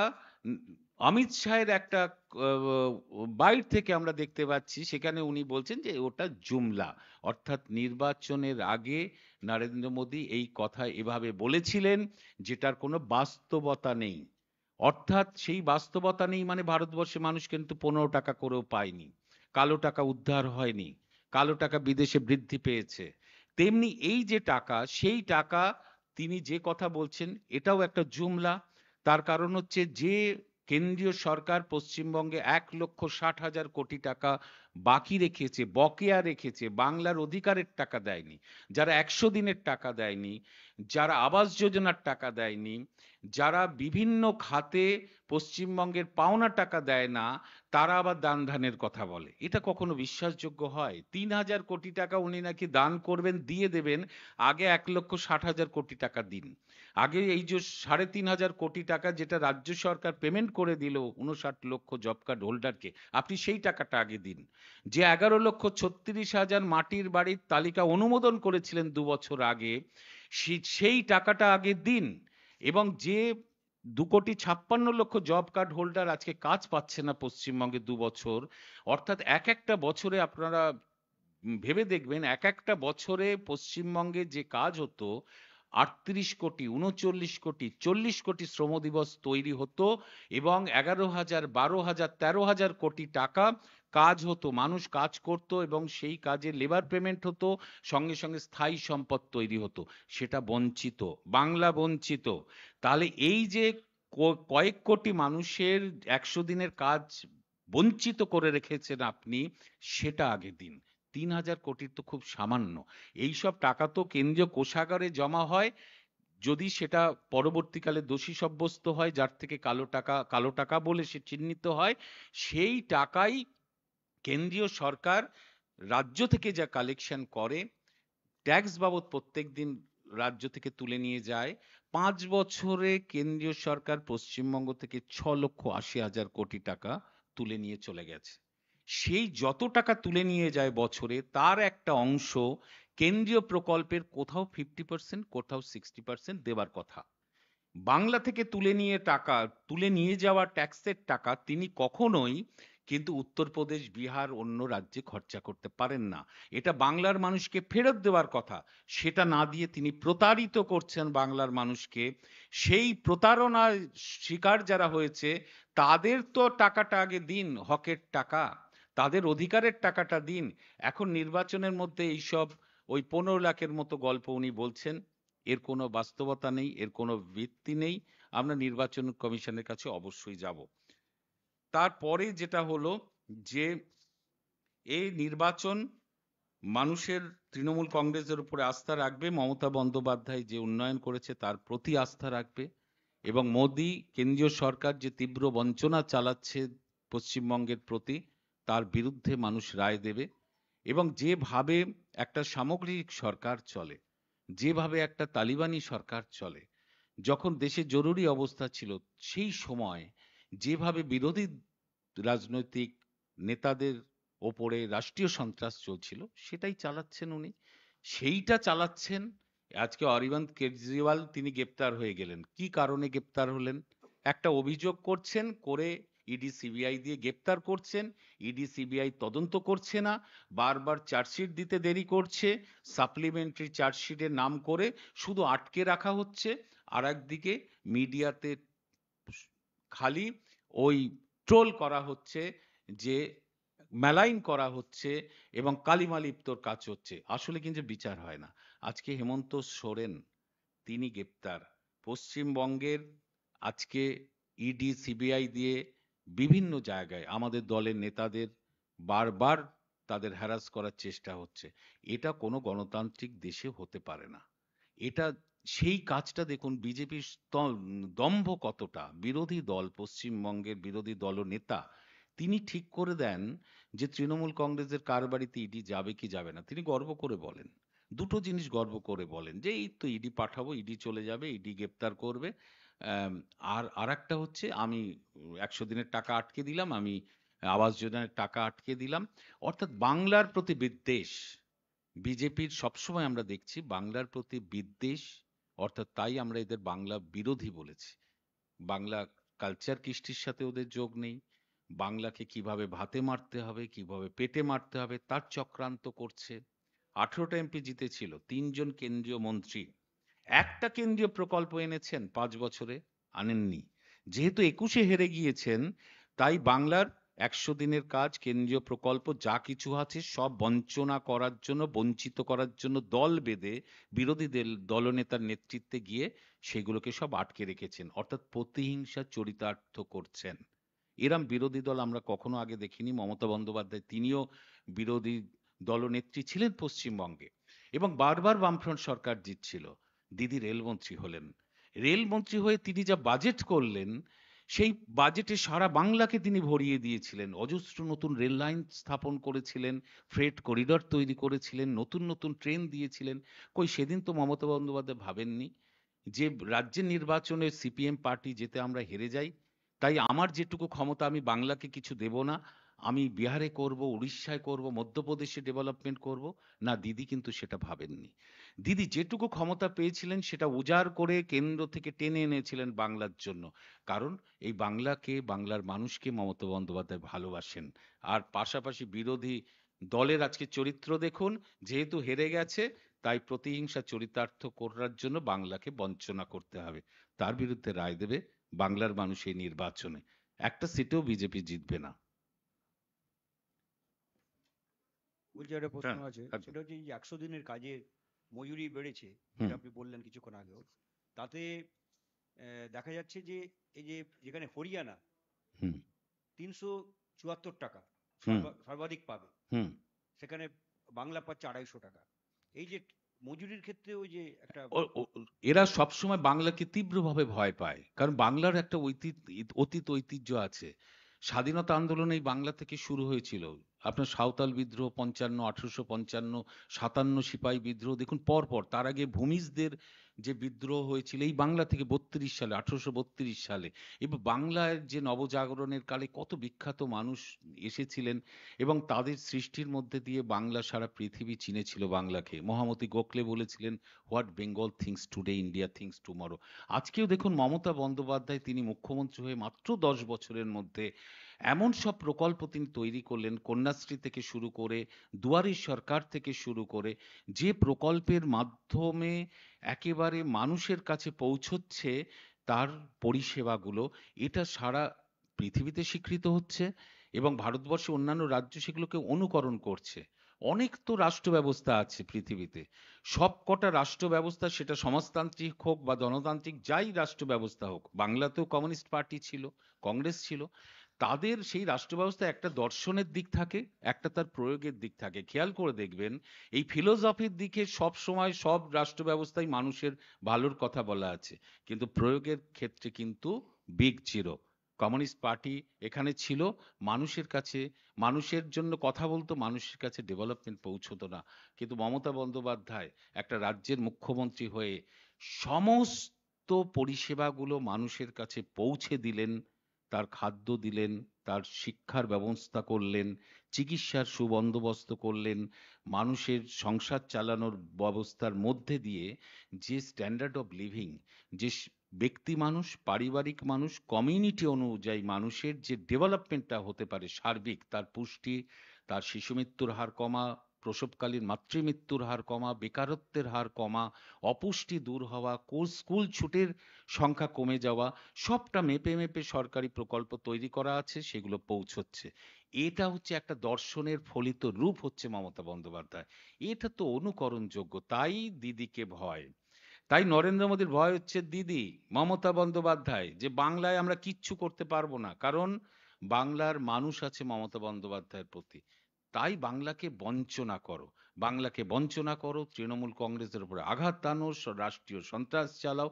অমিত শাহের একটা বাইট থেকে আমরা দেখতে পাচ্ছি সেখানে উনি বলছেন যে ওটা জুমলা অর্থাৎ নির্বাচনের আগে নরেন্দ্র মোদী এই কথা এভাবে বলেছিলেন যেটার কোনো বাস্তবতা নেই অর্থাৎ সেই বাস্তবতা নেই মানে ভারতবর্ষে মানুষ কিন্তু পনেরো টাকা করেও পায়নি কালো টাকা উদ্ধার হয়নি কালো টাকা বিদেশে বৃদ্ধি পেয়েছে তেমনি এই যে টাকা সেই টাকা তিনি যে কথা বলছেন এটাও একটা জুমলা তার কারণ হচ্ছে যে কেন্দ্রীয় সরকার পশ্চিমবঙ্গে এক লক্ষ ষাট হাজার কোটি টাকা বাকি রেখেছে বকেয়া রেখেছে বাংলার অধিকারের টাকা দেয়নি যারা একশো দিনের টাকা দেয়নি যারা আবাস যোজনার টাকা দেয়নি যারা বিভিন্ন খাতে পশ্চিমবঙ্গের পাওনা টাকা দেয় না তারা আবার দান ধানের কথা বলে এটা কখনো বিশ্বাসযোগ্য হয় তিন হাজার কোটি টাকা উনি নাকি দান করবেন দিয়ে দেবেন আগে এক লক্ষ ষাট হাজার কোটি টাকা দিন আগে এই যে সাড়ে তিন হাজার কোটি টাকা যেটা রাজ্য সরকার পেমেন্ট করে দিল উনষাট লক্ষ জব কার্ড হোল্ডারকে আপনি সেই টাকাটা আগে দিন যে এগারো লক্ষ ছত্রিশ হাজার মাটির বাড়ির তালিকা অনুমোদন করেছিলেন দু বছর আগে সেই টাকাটা আগে দিন এবং যে দু কোটি ছাপ্পান্ন লক্ষ জব কার্ড হোল্ডার আজকে কাজ পাচ্ছে না পশ্চিমবঙ্গে দু বছর অর্থাৎ এক একটা বছরে আপনারা ভেবে দেখবেন এক একটা বছরে পশ্চিমবঙ্গে যে কাজ হতো আটত্রিশ কোটি উনচল্লিশ কোটি চল্লিশ কোটি শ্রম দিবস তৈরি হতো এবং এগারো হাজার বারো হাজার তেরো হাজার কোটি টাকা কাজ হতো মানুষ কাজ করত এবং সেই কাজে লেবার পেমেন্ট হতো সঙ্গে সঙ্গে স্থায়ী সম্পদ তৈরি হতো সেটা বঞ্চিত বাংলা বঞ্চিত তাহলে এই যে কয়েক কোটি মানুষের একশো দিনের কাজ বঞ্চিত করে রেখেছেন আপনি সেটা আগে দিন তিন হাজার কোটির তো খুব সামান্য এই সব টাকা তো কেন্দ্রীয় কোষাগারে জমা হয় যদি সেটা পরবর্তীকালে দোষী সাব্যস্ত হয় যার থেকে কালো টাকা কালো টাকা বলে সে চিহ্নিত হয় সেই টাকাই কেন্দ্রীয় সরকার রাজ্য থেকে যা কালেকশন করে ট্যাক্স বাবদ প্রত্যেক দিন রাজ্য থেকে তুলে নিয়ে যায় পাঁচ বছরে কেন্দ্রীয় সরকার পশ্চিমবঙ্গ থেকে ছ লক্ষ আশি হাজার কোটি টাকা তুলে নিয়ে চলে গেছে সেই যত টাকা তুলে নিয়ে যায় বছরে তার একটা অংশ কেন্দ্রীয় প্রকল্পের কোথাও ফিফটি পার্সেন্ট কোথাও সিক্সটি পার্সেন্ট দেবার কথা বাংলা থেকে তুলে নিয়ে টাকা তুলে নিয়ে যাওয়া ট্যাক্সের টাকা তিনি কখনোই কিন্তু উত্তরপ্রদেশ বিহার অন্য রাজ্যে খরচা করতে পারেন না এটা বাংলার মানুষকে ফেরত দেওয়ার কথা সেটা না দিয়ে তিনি প্রতারিত করছেন বাংলার মানুষকে সেই প্রতারণার শিকার যারা হয়েছে তাদের তো টাকাটা আগে দিন হকের টাকা তাদের অধিকারের টাকাটা দিন এখন নির্বাচনের মধ্যে এইসব ওই পনেরো লাখের মতো গল্প উনি বলছেন এর কোনো বাস্তবতা নেই এর কোনো ভিত্তি নেই আমরা নির্বাচন কমিশনের কাছে অবশ্যই যাব তারপরে যেটা হলো যে এই নির্বাচন মানুষের তৃণমূল কংগ্রেসের উপরে আস্থা রাখবে মমতা বন্দ্যোপাধ্যায় যে উন্নয়ন করেছে তার প্রতি আস্থা রাখবে এবং মোদি কেন্দ্রীয় সরকার যে তীব্র বঞ্চনা চালাচ্ছে পশ্চিমবঙ্গের প্রতি তার বিরুদ্ধে মানুষ রায় দেবে এবং যেভাবে একটা সামগ্রিক সরকার চলে যেভাবে একটা তালিবানি সরকার চলে যখন দেশে জরুরি অবস্থা ছিল সেই সময় যেভাবে বিরোধী রাজনৈতিক নেতাদের ওপরে রাষ্ট্রীয় সন্ত্রাস চলছিল সেটাই চালাচ্ছেন উনি সেইটা চালাচ্ছেন আজকে অরিবন্দ কেজরিওয়াল তিনি গ্রেপ্তার হয়ে গেলেন কি কারণে গ্রেপ্তার হলেন একটা অভিযোগ করছেন করে ইডি সিবিআই দিয়ে গ্রেপ্তার করছেন ইডি সিবিআই তদন্ত করছে না বারবার চার্জশিট দিতে দেরি করছে সাপ্লিমেন্টারি চার্জশিটের নাম করে শুধু আটকে রাখা হচ্ছে আর একদিকে মিডিয়াতে খালি ওই ট্রোল করা হচ্ছে যে মেলাইন করা হচ্ছে এবং কালিমালিপ্তর কাজ হচ্ছে আসলে কিন্তু বিচার হয় না আজকে হেমন্ত সোরেন তিনি গ্রেপ্তার পশ্চিমবঙ্গের আজকে ইডি সিবিআই দিয়ে বিভিন্ন জায়গায় আমাদের দলের নেতাদের বারবার তাদের হ্যারাস করার চেষ্টা হচ্ছে এটা কোনো গণতান্ত্রিক দেশে হতে পারে না এটা সেই কাজটা দেখুন বিজেপির দম্ভ কতটা বিরোধী দল পশ্চিমবঙ্গের বিরোধী দল নেতা তিনি ঠিক করে দেন যে তৃণমূল কংগ্রেসের কার বাড়িতে ইডি যাবে কি যাবে না তিনি গর্ব করে বলেন দুটো জিনিস গর্ব করে বলেন যে এই তো ইডি পাঠাবো ইডি চলে যাবে ইডি গ্রেপ্তার করবে আর আর একটা হচ্ছে আমি একশো দিনের টাকা আটকে দিলাম আমি আবাস যোজনার টাকা আটকে দিলাম অর্থাৎ বাংলার প্রতি বিদ্বেষ বিজেপির সবসময় আমরা দেখছি বাংলার প্রতি বিদ্বেষ অর্থাৎ তাই আমরা এদের বাংলা বিরোধী বলেছি বাংলা কালচার কৃষ্টির সাথে ওদের যোগ নেই বাংলাকে কিভাবে ভাতে মারতে হবে কিভাবে পেটে মারতে হবে তার চক্রান্ত করছে আঠেরোটা এমপি জিতেছিল তিনজন কেন্দ্রীয় মন্ত্রী একটা কেন্দ্রীয় প্রকল্প এনেছেন পাঁচ বছরে আনেননি যেহেতু একুশে হেরে গিয়েছেন তাই বাংলার একশো দিনের কাজ কেন্দ্রীয় প্রকল্প যা কিছু আছে সব বঞ্চনা করার জন্য বঞ্চিত করার জন্য দল বেঁধে বিরোধী দলনেতার নেতৃত্বে গিয়ে সেগুলোকে সব আটকে রেখেছেন অর্থাৎ প্রতিহিংসা চরিতার্থ করছেন এরম বিরোধী দল আমরা কখনো আগে দেখিনি মমতা বন্দ্যোপাধ্যায় তিনিও বিরোধী দলনেত্রী ছিলেন পশ্চিমবঙ্গে এবং বারবার বামফ্রন্ট সরকার জিতছিল দিদি রেলমন্ত্রী হলেন রেলমন্ত্রী হয়ে তিনি যা বাজেট করলেন সেই বাজেটে সারা বাংলাকে তিনি ভরিয়ে দিয়েছিলেন অজস্র নতুন রেল লাইন স্থাপন করেছিলেন ফ্রেট করিডর তৈরি করেছিলেন নতুন নতুন ট্রেন দিয়েছিলেন কই সেদিন তো মমতা বন্দ্যোপাধ্যায় ভাবেননি যে রাজ্যের নির্বাচনে সিপিএম পার্টি যেতে আমরা হেরে যাই তাই আমার যেটুকু ক্ষমতা আমি বাংলাকে কিছু দেব না আমি বিহারে করব উড়িষ্যায় করব মধ্যপ্রদেশে ডেভেলপমেন্ট করব না দিদি কিন্তু সেটা ভাবেননি দিদি যেটুকু ক্ষমতা পেয়েছিলেন সেটা উজাড় করে কেন্দ্র থেকে টেনে এনেছিলেন বাংলার জন্য কারণ এই বাংলাকে বাংলার মানুষকে মমতা বন্দ্যোপাধ্যায় ভালোবাসেন আর পাশাপাশি বিরোধী দলের আজকে চরিত্র দেখুন যেহেতু হেরে গেছে তাই প্রতিহিংসা চরিতার্থ করার জন্য বাংলাকে বঞ্চনা করতে হবে তার বিরুদ্ধে রায় দেবে বাংলার মানুষ এই নির্বাচনে একটা সিটেও বিজেপি জিতবে না বলছি একটা প্রশ্ন হ্যাঁ, আছে সেটা হচ্ছে একশো দিনের কাজের মজুরি বেড়েছে যেটা আপনি বললেন কিছুক্ষণ আগেও তাতে দেখা যাচ্ছে যে এই যে যেখানে হরিয়ানা তিনশো চুয়াত্তর টাকা সর্বাধিক পাবে সেখানে বাংলা পাচ্ছে আড়াইশো টাকা এই যে মজুরির ক্ষেত্রে ওই যে একটা এরা সবসময় বাংলাকে তীব্রভাবে ভয় পায় কারণ বাংলার একটা ঐতিহ্য অতীত ঐতিহ্য আছে স্বাধীনতা আন্দোলন এই বাংলা থেকে শুরু হয়েছিল আপনার সাঁওতাল বিদ্রোহ পঞ্চান্ন আঠারোশো পঞ্চান্ন সাতান্ন সিপাহী বিদ্রোহ দেখুন পরপর তার আগে ভূমিজদের যে বিদ্রোহ হয়েছিল এই বাংলা থেকে বত্রিশ সালে আঠারোশো বত্রিশ সালে এবং বাংলার যে নবজাগরণের কালে কত বিখ্যাত মানুষ এসেছিলেন এবং তাদের সৃষ্টির মধ্যে দিয়ে বাংলা সারা পৃথিবী চিনেছিল বাংলাকে মহামতি গোখলে বলেছিলেন what Bengal thinks today India thinks tomorrow আজকেও দেখুন মমতা বন্দ্যোপাধ্যায় তিনি মুখ্যমন্ত্রী হয়ে মাত্র দশ বছরের মধ্যে এমন সব প্রকল্প তিনি তৈরি করলেন কন্যাশ্রী থেকে শুরু করে দুয়ারি সরকার থেকে শুরু করে যে প্রকল্পের মাধ্যমে একেবারে মানুষের কাছে পৌঁছচ্ছে তার পরিষেবাগুলো এটা সারা পৃথিবীতে স্বীকৃত হচ্ছে এবং ভারতবর্ষে অন্যান্য রাজ্য সেগুলোকে অনুকরণ করছে অনেক তো রাষ্ট্র ব্যবস্থা আছে পৃথিবীতে সবকটা রাষ্ট্র ব্যবস্থা সেটা সমাজতান্ত্রিক হোক বা গণতান্ত্রিক যাই রাষ্ট্র ব্যবস্থা হোক বাংলাতেও কমিউনিস্ট পার্টি ছিল কংগ্রেস ছিল তাদের সেই রাষ্ট্র ব্যবস্থা একটা দর্শনের দিক থাকে একটা তার প্রয়োগের দিক থাকে খেয়াল করে দেখবেন এই ফিলোসফির দিকে সব সময় সব রাষ্ট্র ব্যবস্থায় মানুষের ভালোর কথা বলা আছে কিন্তু প্রয়োগের ক্ষেত্রে কিন্তু বিগ জিরো কমিউনিস্ট পার্টি এখানে ছিল মানুষের কাছে মানুষের জন্য কথা বলতো মানুষের কাছে ডেভেলপমেন্ট পৌঁছতো না কিন্তু মমতা বন্দ্যোপাধ্যায় একটা রাজ্যের মুখ্যমন্ত্রী হয়ে সমস্ত পরিষেবাগুলো মানুষের কাছে পৌঁছে দিলেন তার খাদ্য দিলেন তার শিক্ষার ব্যবস্থা করলেন চিকিৎসার সুবন্দোবস্ত করলেন মানুষের সংসার চালানোর ব্যবস্থার মধ্যে দিয়ে যে স্ট্যান্ডার্ড অফ লিভিং যে ব্যক্তি মানুষ পারিবারিক মানুষ কমিউনিটি অনুযায়ী মানুষের যে ডেভেলপমেন্টটা হতে পারে সার্বিক তার পুষ্টি তার শিশু মৃত্যুর হার কমা প্রসবকালীন মাতৃমৃত্যুর হার কমা বেকারত্বের হার কমা অপুষ্টি দূর হওয়া স্কুল ছুটের সংখ্যা কমে যাওয়া সবটা মেপে মেপে সরকারি প্রকল্প তৈরি করা আছে সেগুলো পৌঁছচ্ছে এটা হচ্ছে একটা দর্শনের ফলিত রূপ হচ্ছে মমতা বন্দ্যোপাধ্যায় এটা তো অনুকরণযোগ্য তাই দিদিকে ভয় তাই নরেন্দ্র মোদীর ভয় হচ্ছে দিদি মমতা বন্দ্যোপাধ্যায় যে বাংলায় আমরা কিচ্ছু করতে পারবো না কারণ বাংলার মানুষ আছে মমতা বন্দ্যোপাধ্যায়ের প্রতি তাই বাংলাকে বঞ্চনা করো বাংলাকে বঞ্চনা করো তৃণমূল কংগ্রেসের উপরে আঘাত টানো রাষ্ট্রীয় সন্ত্রাস চালাও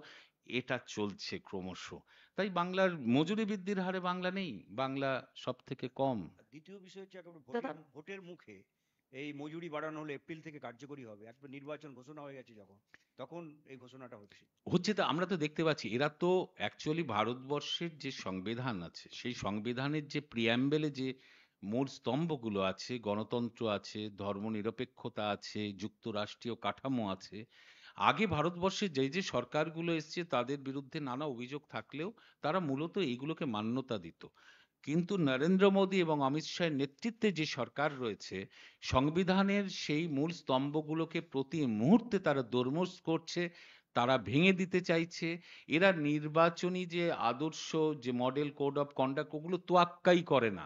এটা চলছে ক্রমশ তাই বাংলার মজুরি বৃদ্ধির হারে বাংলা নেই বাংলা সব থেকে কম দ্বিতীয় বিষয় হচ্ছে ভোটের মুখে এই মজুরি বাড়ানো হলে এপ্রিল থেকে কার্যকরী হবে একটা নির্বাচন ঘোষণা হয়ে গেছে যখন তখন এই ঘোষণাটা হচ্ছে হচ্ছে তো আমরা তো দেখতে পাচ্ছি এরা তো অ্যাকচুয়ালি ভারতবর্ষের যে সংবিধান আছে সেই সংবিধানের যে প্রিয়াম্বেলে যে মূল স্তম্ভগুলো আছে গণতন্ত্র আছে ধর্মনিরপেক্ষতা আছে যুক্তরাষ্ট্রীয় কাঠামো আছে আগে ভারতবর্ষে যে যে সরকারগুলো এসছে তাদের বিরুদ্ধে নানা অভিযোগ থাকলেও তারা মূলত এইগুলোকে মান্যতা দিত কিন্তু নরেন্দ্র মোদী এবং অমিত শাহের নেতৃত্বে যে সরকার রয়েছে সংবিধানের সেই মূল স্তম্ভগুলোকে প্রতি মুহূর্তে তারা দোরমোস করছে তারা ভেঙে দিতে চাইছে এরা নির্বাচনী যে আদর্শ যে মডেল কোড অফ কন্ডাক্ট ওগুলো তোয়াক্কাই করে না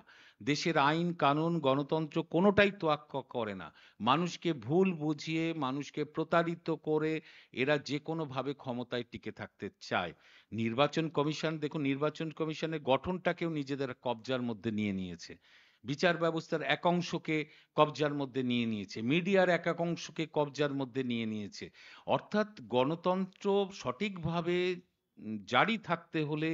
দেশের আইন কানুন গণতন্ত্র কোনোটাই তোয়াক্কা করে না মানুষকে ভুল বুঝিয়ে মানুষকে প্রতারিত করে এরা যে কোনোভাবে ক্ষমতায় টিকে থাকতে চায় নির্বাচন কমিশন দেখুন নির্বাচন কমিশনের গঠনটাকেও নিজেদের কবজার মধ্যে নিয়ে নিয়েছে বিচার ব্যবস্থার এক অংশকে কবজার মধ্যে নিয়ে নিয়েছে মিডিয়ার এক এক অংশকে কবজার মধ্যে নিয়ে নিয়েছে অর্থাৎ গণতন্ত্র সঠিকভাবে জারি থাকতে হলে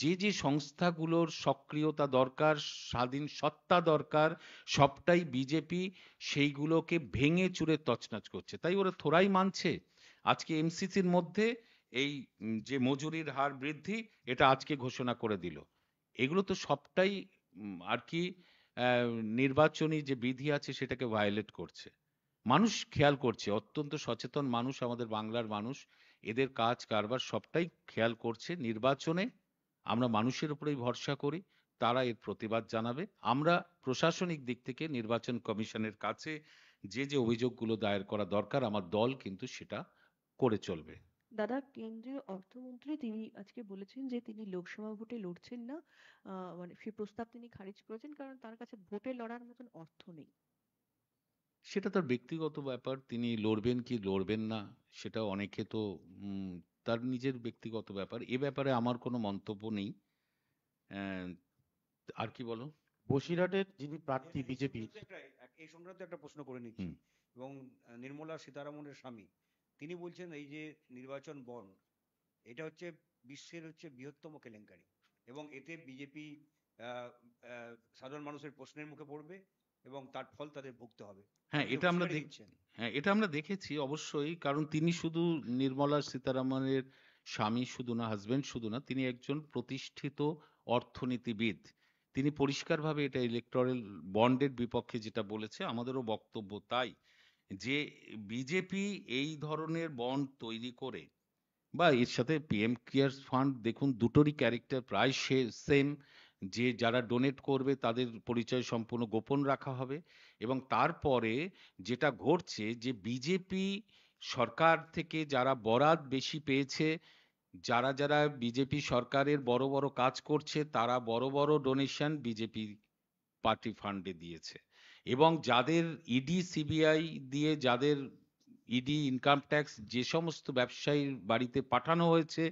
যে যে সংস্থাগুলোর সক্রিয়তা দরকার স্বাধীন সত্তা দরকার সবটাই বিজেপি সেইগুলোকে ভেঙে চুরে তছনাচ করছে তাই ওরা থোড়াই মানছে আজকে এমসিসির মধ্যে এই যে মজুরির হার বৃদ্ধি এটা আজকে ঘোষণা করে দিল এগুলো তো সবটাই আর কি নির্বাচনী যে বিধি আছে সেটাকে ভায়োলেট করছে মানুষ খেয়াল করছে অত্যন্ত সচেতন মানুষ আমাদের বাংলার মানুষ এদের কাজ কারবার সবটাই খেয়াল করছে নির্বাচনে আমরা মানুষের উপরেই ভরসা করি তারা এর প্রতিবাদ জানাবে আমরা প্রশাসনিক দিক থেকে নির্বাচন কমিশনের কাছে যে যে অভিযোগগুলো দায়ের করা দরকার আমার দল কিন্তু সেটা করে চলবে দাদা কেন্দ্রীয় অর্থমন্ত্রী তিনি আজকে বলেছেন যে তিনি লোকসভা ভোটে লড়ছেন না মানে সে প্রস্তাব তিনি খারিজ করেছেন কারণ তার কাছে ভোটে লড়ার মতন অর্থ নেই সেটা তার ব্যক্তিগত ব্যাপার তিনি লড়বেন কি লড়বেন না সেটা অনেকে তো তার নিজের ব্যক্তিগত ব্যাপার এ ব্যাপারে আমার কোনো মন্তব্য নেই আর কি বলো বসিরহাটের যিনি প্রার্থী বিজেপি এই সংক্রান্ত একটা প্রশ্ন করে নিচ্ছি এবং নির্মলা সীতারামনের স্বামী তিনি বলছেন এই যে নির্বাচন বন এটা হচ্ছে বিশ্বের হচ্ছে বৃহত্তম কেলেঙ্কারি এবং এতে বিজেপি সাধারণ মানুষের প্রশ্নের মুখে পড়বে এবং তার ফল তাদের ভুগতে হবে হ্যাঁ এটা আমরা দেখছেন হ্যাঁ এটা আমরা দেখেছি অবশ্যই কারণ তিনি শুধু নির্মলা সীতারামনের স্বামী শুধু না হাজবেন্ড শুধু না তিনি একজন প্রতিষ্ঠিত অর্থনীতিবিদ তিনি পরিষ্কারভাবে এটা ইলেকট্রাল বন্ডের বিপক্ষে যেটা বলেছে আমাদেরও বক্তব্য তাই যে বিজেপি এই ধরনের বন্ড তৈরি করে বা এর সাথে পিএম কেয়ার্স ফান্ড দেখুন দুটোরই ক্যারেক্টার প্রায় সে সেম যে যারা ডোনেট করবে তাদের পরিচয় সম্পূর্ণ গোপন রাখা হবে এবং তারপরে যেটা ঘটছে যে বিজেপি সরকার থেকে যারা বরাত বেশি পেয়েছে যারা যারা বিজেপি সরকারের বড় বড় কাজ করছে তারা বড় বড় ডোনেশন বিজেপি পার্টি ফান্ডে দিয়েছে এবং যাদের ইডি e সিবিআই দিয়ে যাদের ইডি ইনকাম ট্যাক্স যে সমস্ত ব্যবসায়ীর বাড়িতে পাঠানো হয়েছে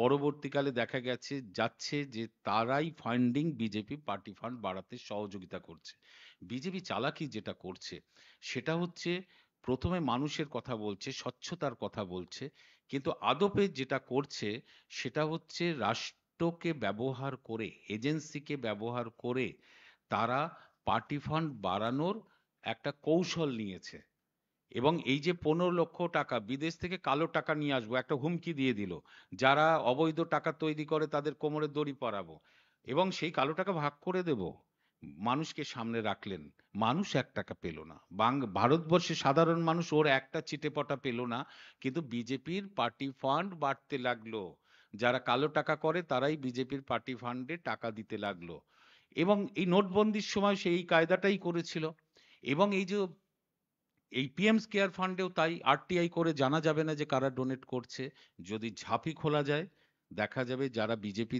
পরবর্তীকালে দেখা গেছে যাচ্ছে যে তারাই ফান্ডিং বিজেপি পার্টি ফান্ড বাড়াতে সহযোগিতা করছে বিজেপি চালাকি যেটা করছে সেটা হচ্ছে প্রথমে মানুষের কথা বলছে স্বচ্ছতার কথা বলছে কিন্তু আদপে যেটা করছে সেটা হচ্ছে রাষ্ট্রকে ব্যবহার করে এজেন্সিকে ব্যবহার করে তারা পার্টি ফান্ড বাড়ানোর একটা কৌশল নিয়েছে এবং এই যে পনেরো লক্ষ টাকা বিদেশ থেকে কালো টাকা নিয়ে আসবো একটা হুমকি দিয়ে দিল যারা অবৈধ টাকা তৈরি করে তাদের কোমরে দড়ি পরাবো এবং সেই কালো টাকা ভাগ করে দেব মানুষকে সামনে রাখলেন মানুষ এক টাকা পেল না বাং ভারতবর্ষে সাধারণ মানুষ ওর একটা চিটেপটা পেল না কিন্তু বিজেপির পার্টি ফান্ড বাড়তে লাগলো যারা কালো টাকা করে তারাই বিজেপির পার্টি ফান্ডে টাকা দিতে লাগলো এবং এই নোটবন্দির সময় সেই কায়দাটাই করেছিল এবং এই যে এই পিএমস কেয়ার ফান্ডেও তাই আরটিআই করে জানা যাবে না যে কারা ডোনেট করছে যদি ঝাঁপি খোলা যায় দেখা যাবে যারা বিজেপি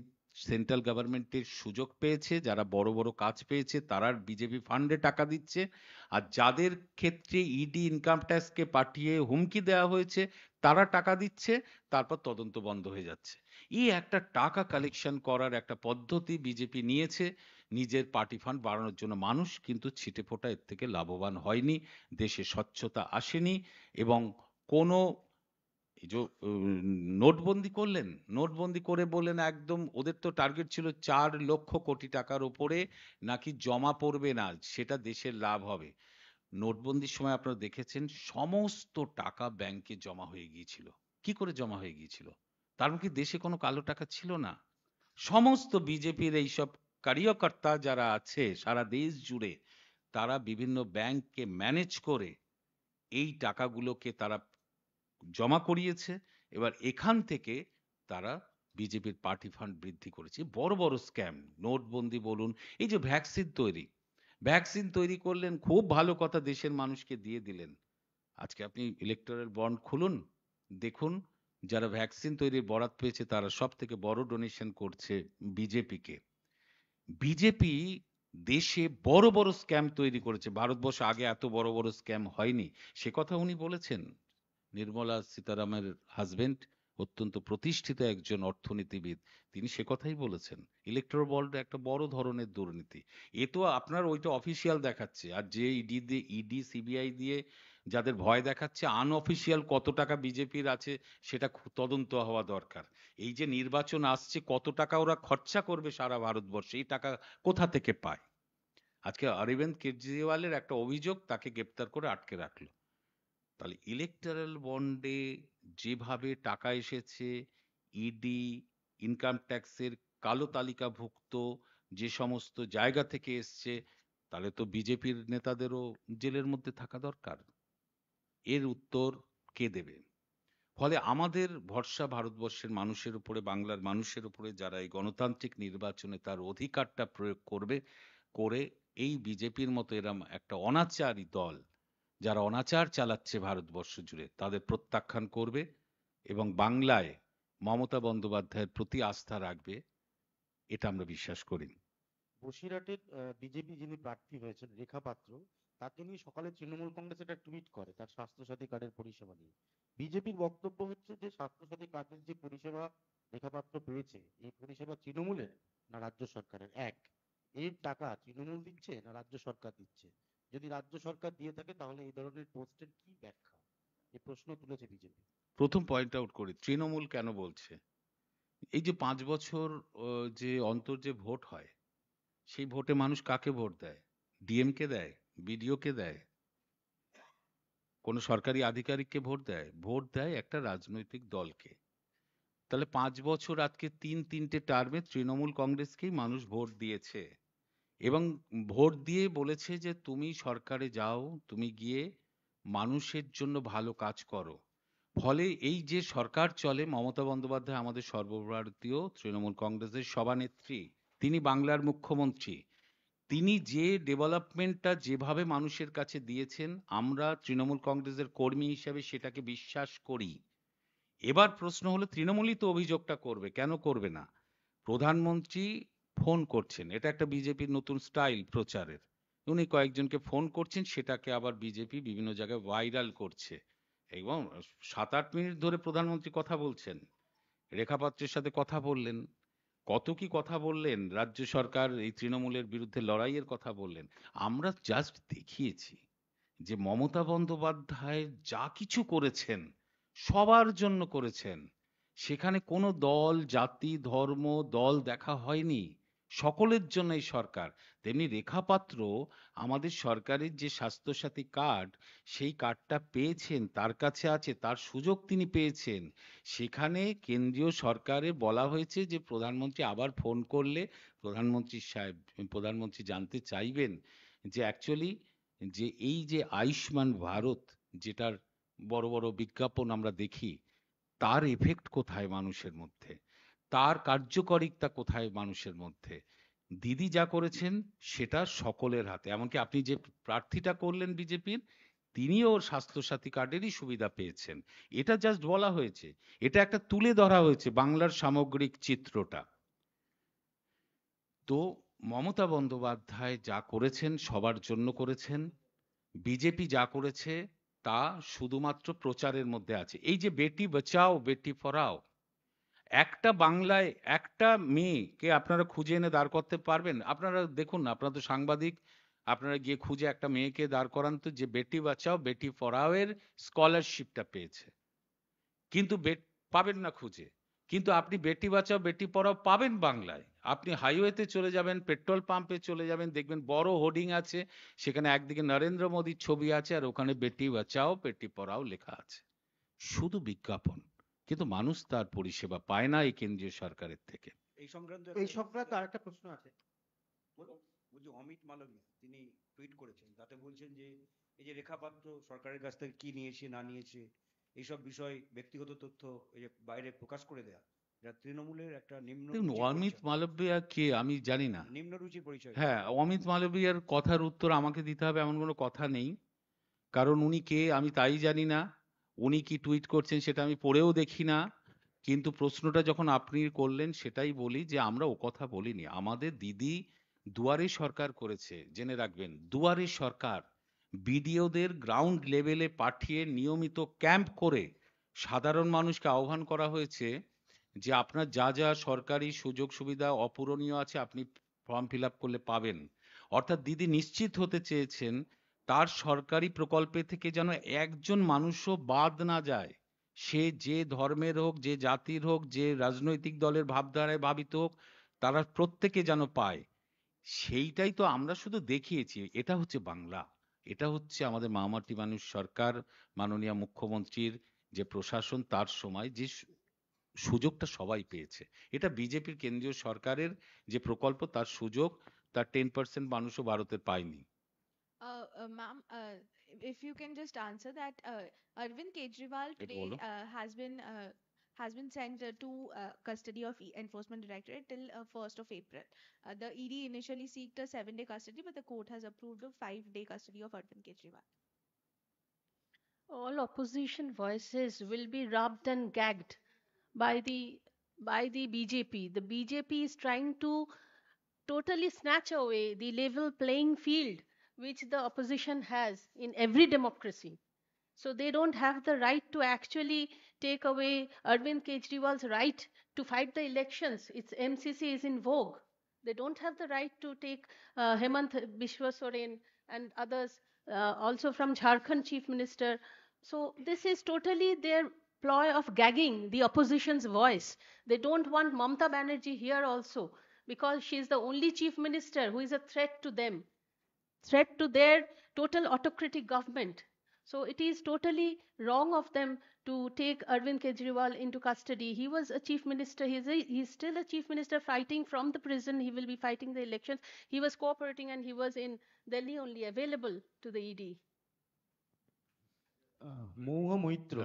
সেন্ট্রাল গভর্নমেন্টের সুযোগ পেয়েছে যারা বড় বড় কাজ পেয়েছে তারা বিজেপি ফান্ডে টাকা দিচ্ছে আর যাদের ক্ষেত্রে ইডি ইনকাম ট্যাক্সকে পাঠিয়ে হুমকি দেওয়া হয়েছে তারা টাকা দিচ্ছে তারপর তদন্ত বন্ধ হয়ে যাচ্ছে এই একটা টাকা কালেকশন করার একটা পদ্ধতি বিজেপি নিয়েছে নিজের পার্টি ফান্ড বাড়ানোর জন্য মানুষ কিন্তু ছিটে ফোটা এর থেকে লাভবান হয়নি দেশে স্বচ্ছতা আসেনি এবং কোনো যে নোটবন্দি করলেন নোটবন্দি করে বললেন একদম ওদের তো টার্গেট ছিল চার লক্ষ কোটি টাকার ওপরে নাকি জমা পড়বে না সেটা দেশের লাভ হবে নোটবন্দির সময় আপনারা দেখেছেন সমস্ত টাকা ব্যাংকে জমা হয়ে গিয়েছিল কি করে জমা হয়ে গিয়েছিল তার মানে কি দেশে কোনো কালো টাকা ছিল না সমস্ত বিজেপির এইসব কার্যকর্তা যারা আছে সারা দেশ জুড়ে তারা বিভিন্ন ব্যাংককে ম্যানেজ করে এই টাকাগুলোকে তারা জমা করিয়েছে এবার এখান থেকে তারা বিজেপির পার্টি ফান্ড বৃদ্ধি করেছে বড় বড় স্ক্যাম নোটবন্দি বলুন এই যে ভ্যাকসিন তৈরি ভ্যাকসিন তৈরি করলেন খুব ভালো কথা দেশের মানুষকে দিয়ে দিলেন আজকে আপনি ইলেকট্রাল বন্ড খুলুন দেখুন যারা ভ্যাকসিন তৈরির বরাত পেয়েছে তারা সব থেকে বড় ডোনেশন করছে বিজেপিকে বিজেপি দেশে বড় বড় স্ক্যাম তৈরি করেছে ভারতবর্ষে আগে এত বড় বড় স্ক্যাম হয়নি সে কথা উনি বলেছেন নির্মলা সীতারামের হাজবেন্ড অত্যন্ত প্রতিষ্ঠিত একজন অর্থনীতিবিদ তিনি সে কথাই বলেছেন ইলেকট্রো বল্ড একটা বড় ধরনের দুর্নীতি এ তো আপনার ওইটা অফিসিয়াল দেখাচ্ছে আর যে ইডি e দিয়ে ইডি e সিবিআই দিয়ে যাদের ভয় দেখাচ্ছে আনঅফিসিয়াল কত টাকা বিজেপির আছে সেটা তদন্ত হওয়া দরকার এই যে নির্বাচন আসছে কত টাকা ওরা খরচা করবে সারা ভারতবর্ষে এই টাকা কোথা থেকে পায় আজকে অরবিন্দ কেজরিওয়ালের একটা অভিযোগ তাকে গ্রেপ্তার করে আটকে রাখলো তাহলে ইলেকট্রাল বন্ডে যেভাবে টাকা এসেছে ইডি ইনকাম ট্যাক্সের কালো তালিকাভুক্ত যে সমস্ত জায়গা থেকে এসছে তাহলে তো বিজেপির নেতাদেরও জেলের মধ্যে থাকা দরকার এর উত্তর কে দেবে ফলে আমাদের ভরসা ভারতবর্ষের মানুষের উপরে বাংলার মানুষের উপরে যারা এই গণতান্ত্রিক নির্বাচনে তার অধিকারটা প্রয়োগ করবে করে এই বিজেপির মতো এরম একটা অনাচারী দল যারা অনাচার চালাচ্ছে ভারতবর্ষ জুড়ে তাদের প্রত্যাখ্যান করবে এবং বাংলায় মমতা বন্দ্যোপাধ্যায়ের প্রতি আস্থা রাখবে এটা আমরা বিশ্বাস করি বসিরহাটের বিজেপি যিনি প্রার্থী হয়েছেন রেখা পাত্র তার জন্যই সকালে তৃণমূল কংগ্রেস এটা টুইট করে তার স্বাস্থ্যসাথী কার্ডের পরিষেবা নিয়ে বিজেপির বক্তব্য হচ্ছে যে স্বাস্থ্যসাথী কার্ডের যে পরিষেবা লেখাপাত্র পেয়েছে এই পরিষেবা তৃণমূলের না রাজ্য সরকারের এক এর টাকা তৃণমূল দিচ্ছে না রাজ্য সরকার দিচ্ছে যদি রাজ্য সরকার দিয়ে থাকে তাহলে এই ধরনের পোস্টের কি ব্যাখ্যা এই প্রশ্ন তুলেছে বিজেপি প্রথম পয়েন্ট আউট করি তৃণমূল কেন বলছে এই যে পাঁচ বছর যে অন্তর যে ভোট হয় সেই ভোটে মানুষ কাকে ভোট দেয় ডিএমকে দেয় বিডিওকে দেয় কোনো সরকারি আধিকারিককে ভোট দেয় ভোট দেয় একটা রাজনৈতিক দলকে তাহলে পাঁচ বছর আজকে তিন তিনটে টার্মে তৃণমূল কংগ্রেসকেই মানুষ ভোট দিয়েছে এবং ভোট দিয়ে বলেছে যে তুমি সরকারে যাও তুমি গিয়ে মানুষের জন্য ভালো কাজ করো ফলে এই যে সরকার চলে মমতা বন্দ্যোপাধ্যায় আমাদের সর্বভারতীয় তৃণমূল কংগ্রেসের সভানেত্রী তিনি বাংলার মুখ্যমন্ত্রী তিনি যে ডেভেলপমেন্টটা যেভাবে মানুষের কাছে দিয়েছেন আমরা তৃণমূল কংগ্রেসের কর্মী হিসেবে সেটাকে বিশ্বাস করি এবার প্রশ্ন হলো তৃণমূলই তো অভিযোগটা করবে কেন করবে না প্রধানমন্ত্রী ফোন করছেন এটা একটা বিজেপির নতুন স্টাইল প্রচারের উনি কয়েকজনকে ফোন করছেন সেটাকে আবার বিজেপি বিভিন্ন জায়গায় ভাইরাল করছে এবং সাত আট মিনিট ধরে প্রধানমন্ত্রী কথা বলছেন রেখাপাত্রের সাথে কথা বললেন কত কি কথা বললেন রাজ্য সরকার এই তৃণমূলের বিরুদ্ধে লড়াইয়ের কথা বললেন আমরা জাস্ট দেখিয়েছি যে মমতা বন্দ্যোপাধ্যায় যা কিছু করেছেন সবার জন্য করেছেন সেখানে কোনো দল জাতি ধর্ম দল দেখা হয়নি সকলের জন্যই সরকার তেমনি রেখাপাত্র আমাদের সরকারের যে স্বাস্থ্যসাথী কার্ড সেই কার্ডটা পেয়েছেন তার কাছে আছে তার সুযোগ তিনি পেয়েছেন সেখানে কেন্দ্রীয় সরকারে বলা হয়েছে যে প্রধানমন্ত্রী আবার ফোন করলে প্রধানমন্ত্রী সাহেব প্রধানমন্ত্রী জানতে চাইবেন যে অ্যাকচুয়ালি যে এই যে আয়ুষ্মান ভারত যেটার বড় বড় বিজ্ঞাপন আমরা দেখি তার এফেক্ট কোথায় মানুষের মধ্যে তার কার্যকারিতা কোথায় মানুষের মধ্যে দিদি যা করেছেন সেটা সকলের হাতে এমনকি আপনি যে প্রার্থীটা করলেন বিজেপির তিনিও স্বাস্থ্যসাথী কার্ডেরই সুবিধা পেয়েছেন এটা জাস্ট বলা হয়েছে এটা একটা তুলে ধরা হয়েছে বাংলার সামগ্রিক চিত্রটা তো মমতা বন্দ্যোপাধ্যায় যা করেছেন সবার জন্য করেছেন বিজেপি যা করেছে তা শুধুমাত্র প্রচারের মধ্যে আছে এই যে বেটি বাঁচাও বেটি পড়াও একটা বাংলায় একটা মেয়েকে আপনারা খুঁজে এনে দাঁড় করতে পারবেন আপনারা দেখুন আপনারা তো সাংবাদিক আপনারা গিয়ে খুঁজে একটা মেয়েকে দাঁড় করান তো যে বেটি বাঁচাও বেটি পড়াওয়ের স্কলারশিপটা পেয়েছে কিন্তু পাবেন না খুঁজে কিন্তু আপনি বেটি বাঁচাও বেটি পড়াও পাবেন বাংলায় আপনি হাইওয়েতে চলে যাবেন পেট্রোল পাম্পে চলে যাবেন দেখবেন বড় হোর্ডিং আছে সেখানে একদিকে নরেন্দ্র মোদীর ছবি আছে আর ওখানে বেটি বাঁচাও বেটি পড়াও লেখা আছে শুধু বিজ্ঞাপন কিন্তু মানুষ তার পরিষেবা পায় না এই কেন্দ্রীয় সরকারের থেকে এই সংক্রান্ত এই সংক্রান্ত আরেকটা প্রশ্ন আছে বলছি অমিত মালবিয়া তিনি টুইট করেছেন তাতে বলছেন যে এই যে রেখা পাত্র সরকারের কাছ থেকে কি নিয়েছে না নিয়েছে এইসব বিষয় ব্যক্তিগত তথ্য এই যে বাইরে প্রকাশ করে দেয়া যা তৃণমূলের একটা নিম্ন অমিত মালবিয়া কে আমি জানি না নিম্ন রুচি পরিচয় হ্যাঁ অমিত মালবিয়ার কথার উত্তর আমাকে দিতে হবে এমন কোনো কথা নেই কারণ উনি কে আমি তাই জানি না উনি কি টুইট করছেন সেটা আমি পড়েও দেখি না কিন্তু প্রশ্নটা যখন আপনি করলেন সেটাই বলি যে আমরা ও কথা বলিনি আমাদের দিদি দুয়ারে সরকার করেছে জেনে রাখবেন দুয়ারে সরকার বিডিওদের গ্রাউন্ড লেভেলে পাঠিয়ে নিয়মিত ক্যাম্প করে সাধারণ মানুষকে আহ্বান করা হয়েছে যে আপনার যা যা সরকারি সুযোগ সুবিধা অপূরণীয় আছে আপনি ফর্ম ফিল করলে পাবেন অর্থাৎ দিদি নিশ্চিত হতে চেয়েছেন তার সরকারি প্রকল্পে থেকে যেন একজন মানুষও বাদ না যায় সে যে ধর্মের হোক যে জাতির হোক যে রাজনৈতিক দলের ভাবধারায় ভাবিত হোক তারা প্রত্যেকে যেন পায় সেইটাই তো আমরা শুধু দেখিয়েছি এটা হচ্ছে বাংলা এটা হচ্ছে আমাদের মামাটি মানুষ সরকার মাননীয় মুখ্যমন্ত্রীর যে প্রশাসন তার সময় যে সুযোগটা সবাই পেয়েছে এটা বিজেপির কেন্দ্রীয় সরকারের যে প্রকল্প তার সুযোগ তার টেন পার্সেন্ট মানুষও ভারতের পায়নি Uh, uh, ma'am, uh, if you can just answer that, uh, Arvind Kejriwal today uh, has been uh, has been sent uh, to uh, custody of e- Enforcement Directorate till uh, 1st of April. Uh, the ED initially sought a seven-day custody, but the court has approved a five-day custody of Arvind Kejriwal. All opposition voices will be rubbed and gagged by the by the BJP. The BJP is trying to totally snatch away the level playing field which the opposition has in every democracy. So they don't have the right to actually take away Arvind Kejriwal's right to fight the elections. Its MCC is in vogue. They don't have the right to take uh, Hemant Bishwa and others, uh, also from Jharkhand Chief Minister. So this is totally their ploy of gagging the opposition's voice. They don't want Mamta Banerjee here also because she is the only chief minister who is a threat to them threat to their total autocratic government. So it is totally wrong of them to take Arvind Kejriwal into custody. He was a chief minister. He's, a, he's still a chief minister fighting from the prison. He will be fighting the elections. He was cooperating and he was in Delhi only available to the ED. মৌহা Maitra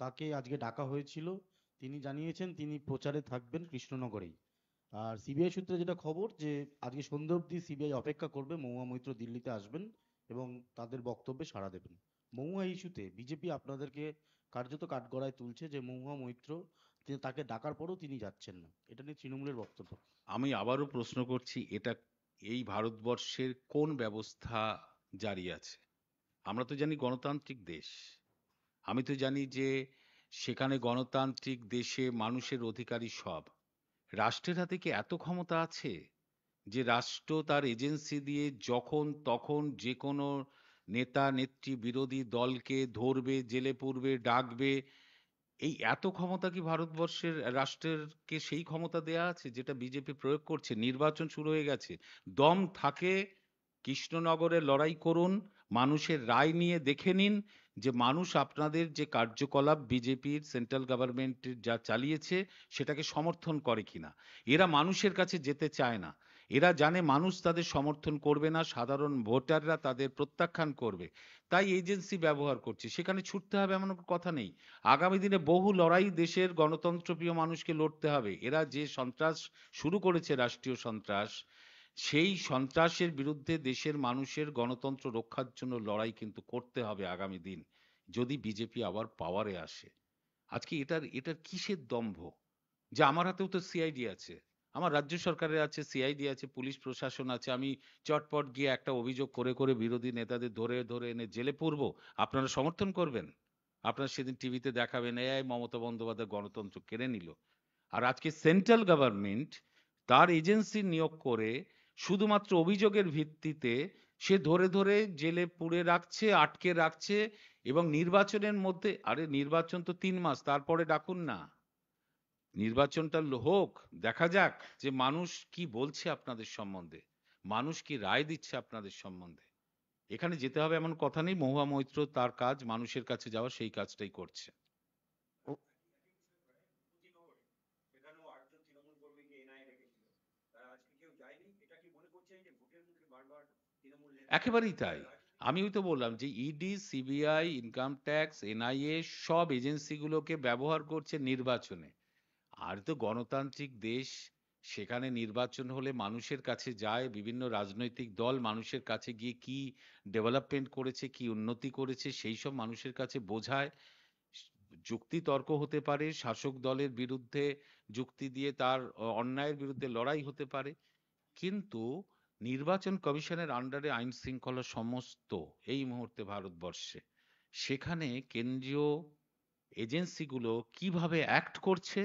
তাকে আজকে ডাকা হয়েছিল তিনি জানিয়েছেন তিনি প্রচারে থাকবেন কৃষ্ণনগরেই আর CBI সূত্রে যেটা খবর যে আজকে সন্ধ্যা অব্দি সিবিআই অপেক্ষা করবে মহুয়া মৈত্র দিল্লিতে আসবেন এবং তাদের বক্তব্যে সাড়া দেবেন মহুয়া ইস্যুতে বিজেপি আপনাদেরকে কার্যত কাঠগড়ায় তুলছে যে মহুয়া মৈত্র তিনি তাকে ডাকার পরও তিনি যাচ্ছেন না এটা নিয়ে তৃণমূলের বক্তব্য আমি আবারও প্রশ্ন করছি এটা এই ভারতবর্ষের কোন ব্যবস্থা জারি আছে আমরা তো জানি গণতান্ত্রিক দেশ আমি তো জানি যে সেখানে গণতান্ত্রিক দেশে মানুষের অধিকারই সব রাষ্ট্রের হাতে কি এত ক্ষমতা আছে যে রাষ্ট্র তার এজেন্সি দিয়ে যখন তখন যে কোনো নেতা নেত্রী বিরোধী দলকে ধরবে জেলে পুরবে ডাকবে এই এত ক্ষমতা কি ভারতবর্ষের রাষ্ট্রেরকে সেই ক্ষমতা দেয়া আছে যেটা বিজেপি প্রয়োগ করছে নির্বাচন শুরু হয়ে গেছে দম থাকে কৃষ্ণনগরে লড়াই করুন মানুষের রায় নিয়ে দেখে নিন যে মানুষ আপনাদের যে কার্যকলাপ বিজেপির সেন্ট্রাল গভর্নমেন্ট যা চালিয়েছে সেটাকে সমর্থন করে কিনা এরা মানুষের কাছে যেতে চায় না এরা জানে মানুষ তাদের সমর্থন করবে না সাধারণ ভোটাররা তাদের প্রত্যাখ্যান করবে তাই এজেন্সি ব্যবহার করছে সেখানে ছুটতে হবে এমন কথা নেই আগামী দিনে বহু লড়াই দেশের গণতন্ত্রপ্রিয় মানুষকে লড়তে হবে এরা যে সন্ত্রাস শুরু করেছে রাষ্ট্রীয় সন্ত্রাস সেই সন্ত্রাসের বিরুদ্ধে দেশের মানুষের গণতন্ত্র রক্ষার জন্য লড়াই কিন্তু করতে হবে আগামী দিন যদি বিজেপি আবার পাওয়ারে আসে আজকে এটার এটার কিসের দম্ভ যে আমার হাতেও তো সিআইডি আছে আমার রাজ্য সরকারের আছে সিআইডি আছে পুলিশ প্রশাসন আছে আমি চটপট গিয়ে একটা অভিযোগ করে করে বিরোধী নেতাদের ধরে ধরে এনে জেলে পড়ব আপনারা সমর্থন করবেন আপনারা সেদিন টিভিতে দেখাবেন এআই মমতা বন্দ্যোপাধ্যায় গণতন্ত্র কেড়ে নিল আর আজকে সেন্ট্রাল গভর্নমেন্ট তার এজেন্সি নিয়োগ করে শুধুমাত্র অভিযোগের ভিত্তিতে সে ধরে ধরে জেলে পুরে রাখছে আটকে রাখছে এবং নির্বাচনের মধ্যে আরে নির্বাচন তো তিন মাস তারপরে ডাকুন না নির্বাচনটা হোক দেখা যাক যে মানুষ কি বলছে আপনাদের সম্বন্ধে মানুষ কি রায় দিচ্ছে আপনাদের সম্বন্ধে এখানে যেতে হবে এমন কথা নেই মহুয়া মৈত্র তার কাজ মানুষের কাছে যাওয়া সেই কাজটাই করছে একেবারেই তাই আমি তো বললাম যে ED CBI income tax NIA সব এজেন্সিগুলোকে ব্যবহার করছে নির্বাচনে আর তো গণতান্ত্রিক দেশ সেখানে নির্বাচন হলে মানুষের কাছে যায় বিভিন্ন রাজনৈতিক দল মানুষের কাছে গিয়ে কি ডেভেলপমেন্ট করেছে কি উন্নতি করেছে সেই সব মানুষের কাছে বোঝায় যুক্তি তর্ক হতে পারে শাসক দলের বিরুদ্ধে যুক্তি দিয়ে তার অন্যায়ের বিরুদ্ধে লড়াই হতে পারে কিন্তু নির্বাচন কমিশনের আন্ডারে আইন শৃঙ্খলা সমস্ত এই মুহূর্তে ভারতবর্ষে সেখানে কেন্দ্রীয় এজেন্সিগুলো কিভাবে অ্যাক্ট করছে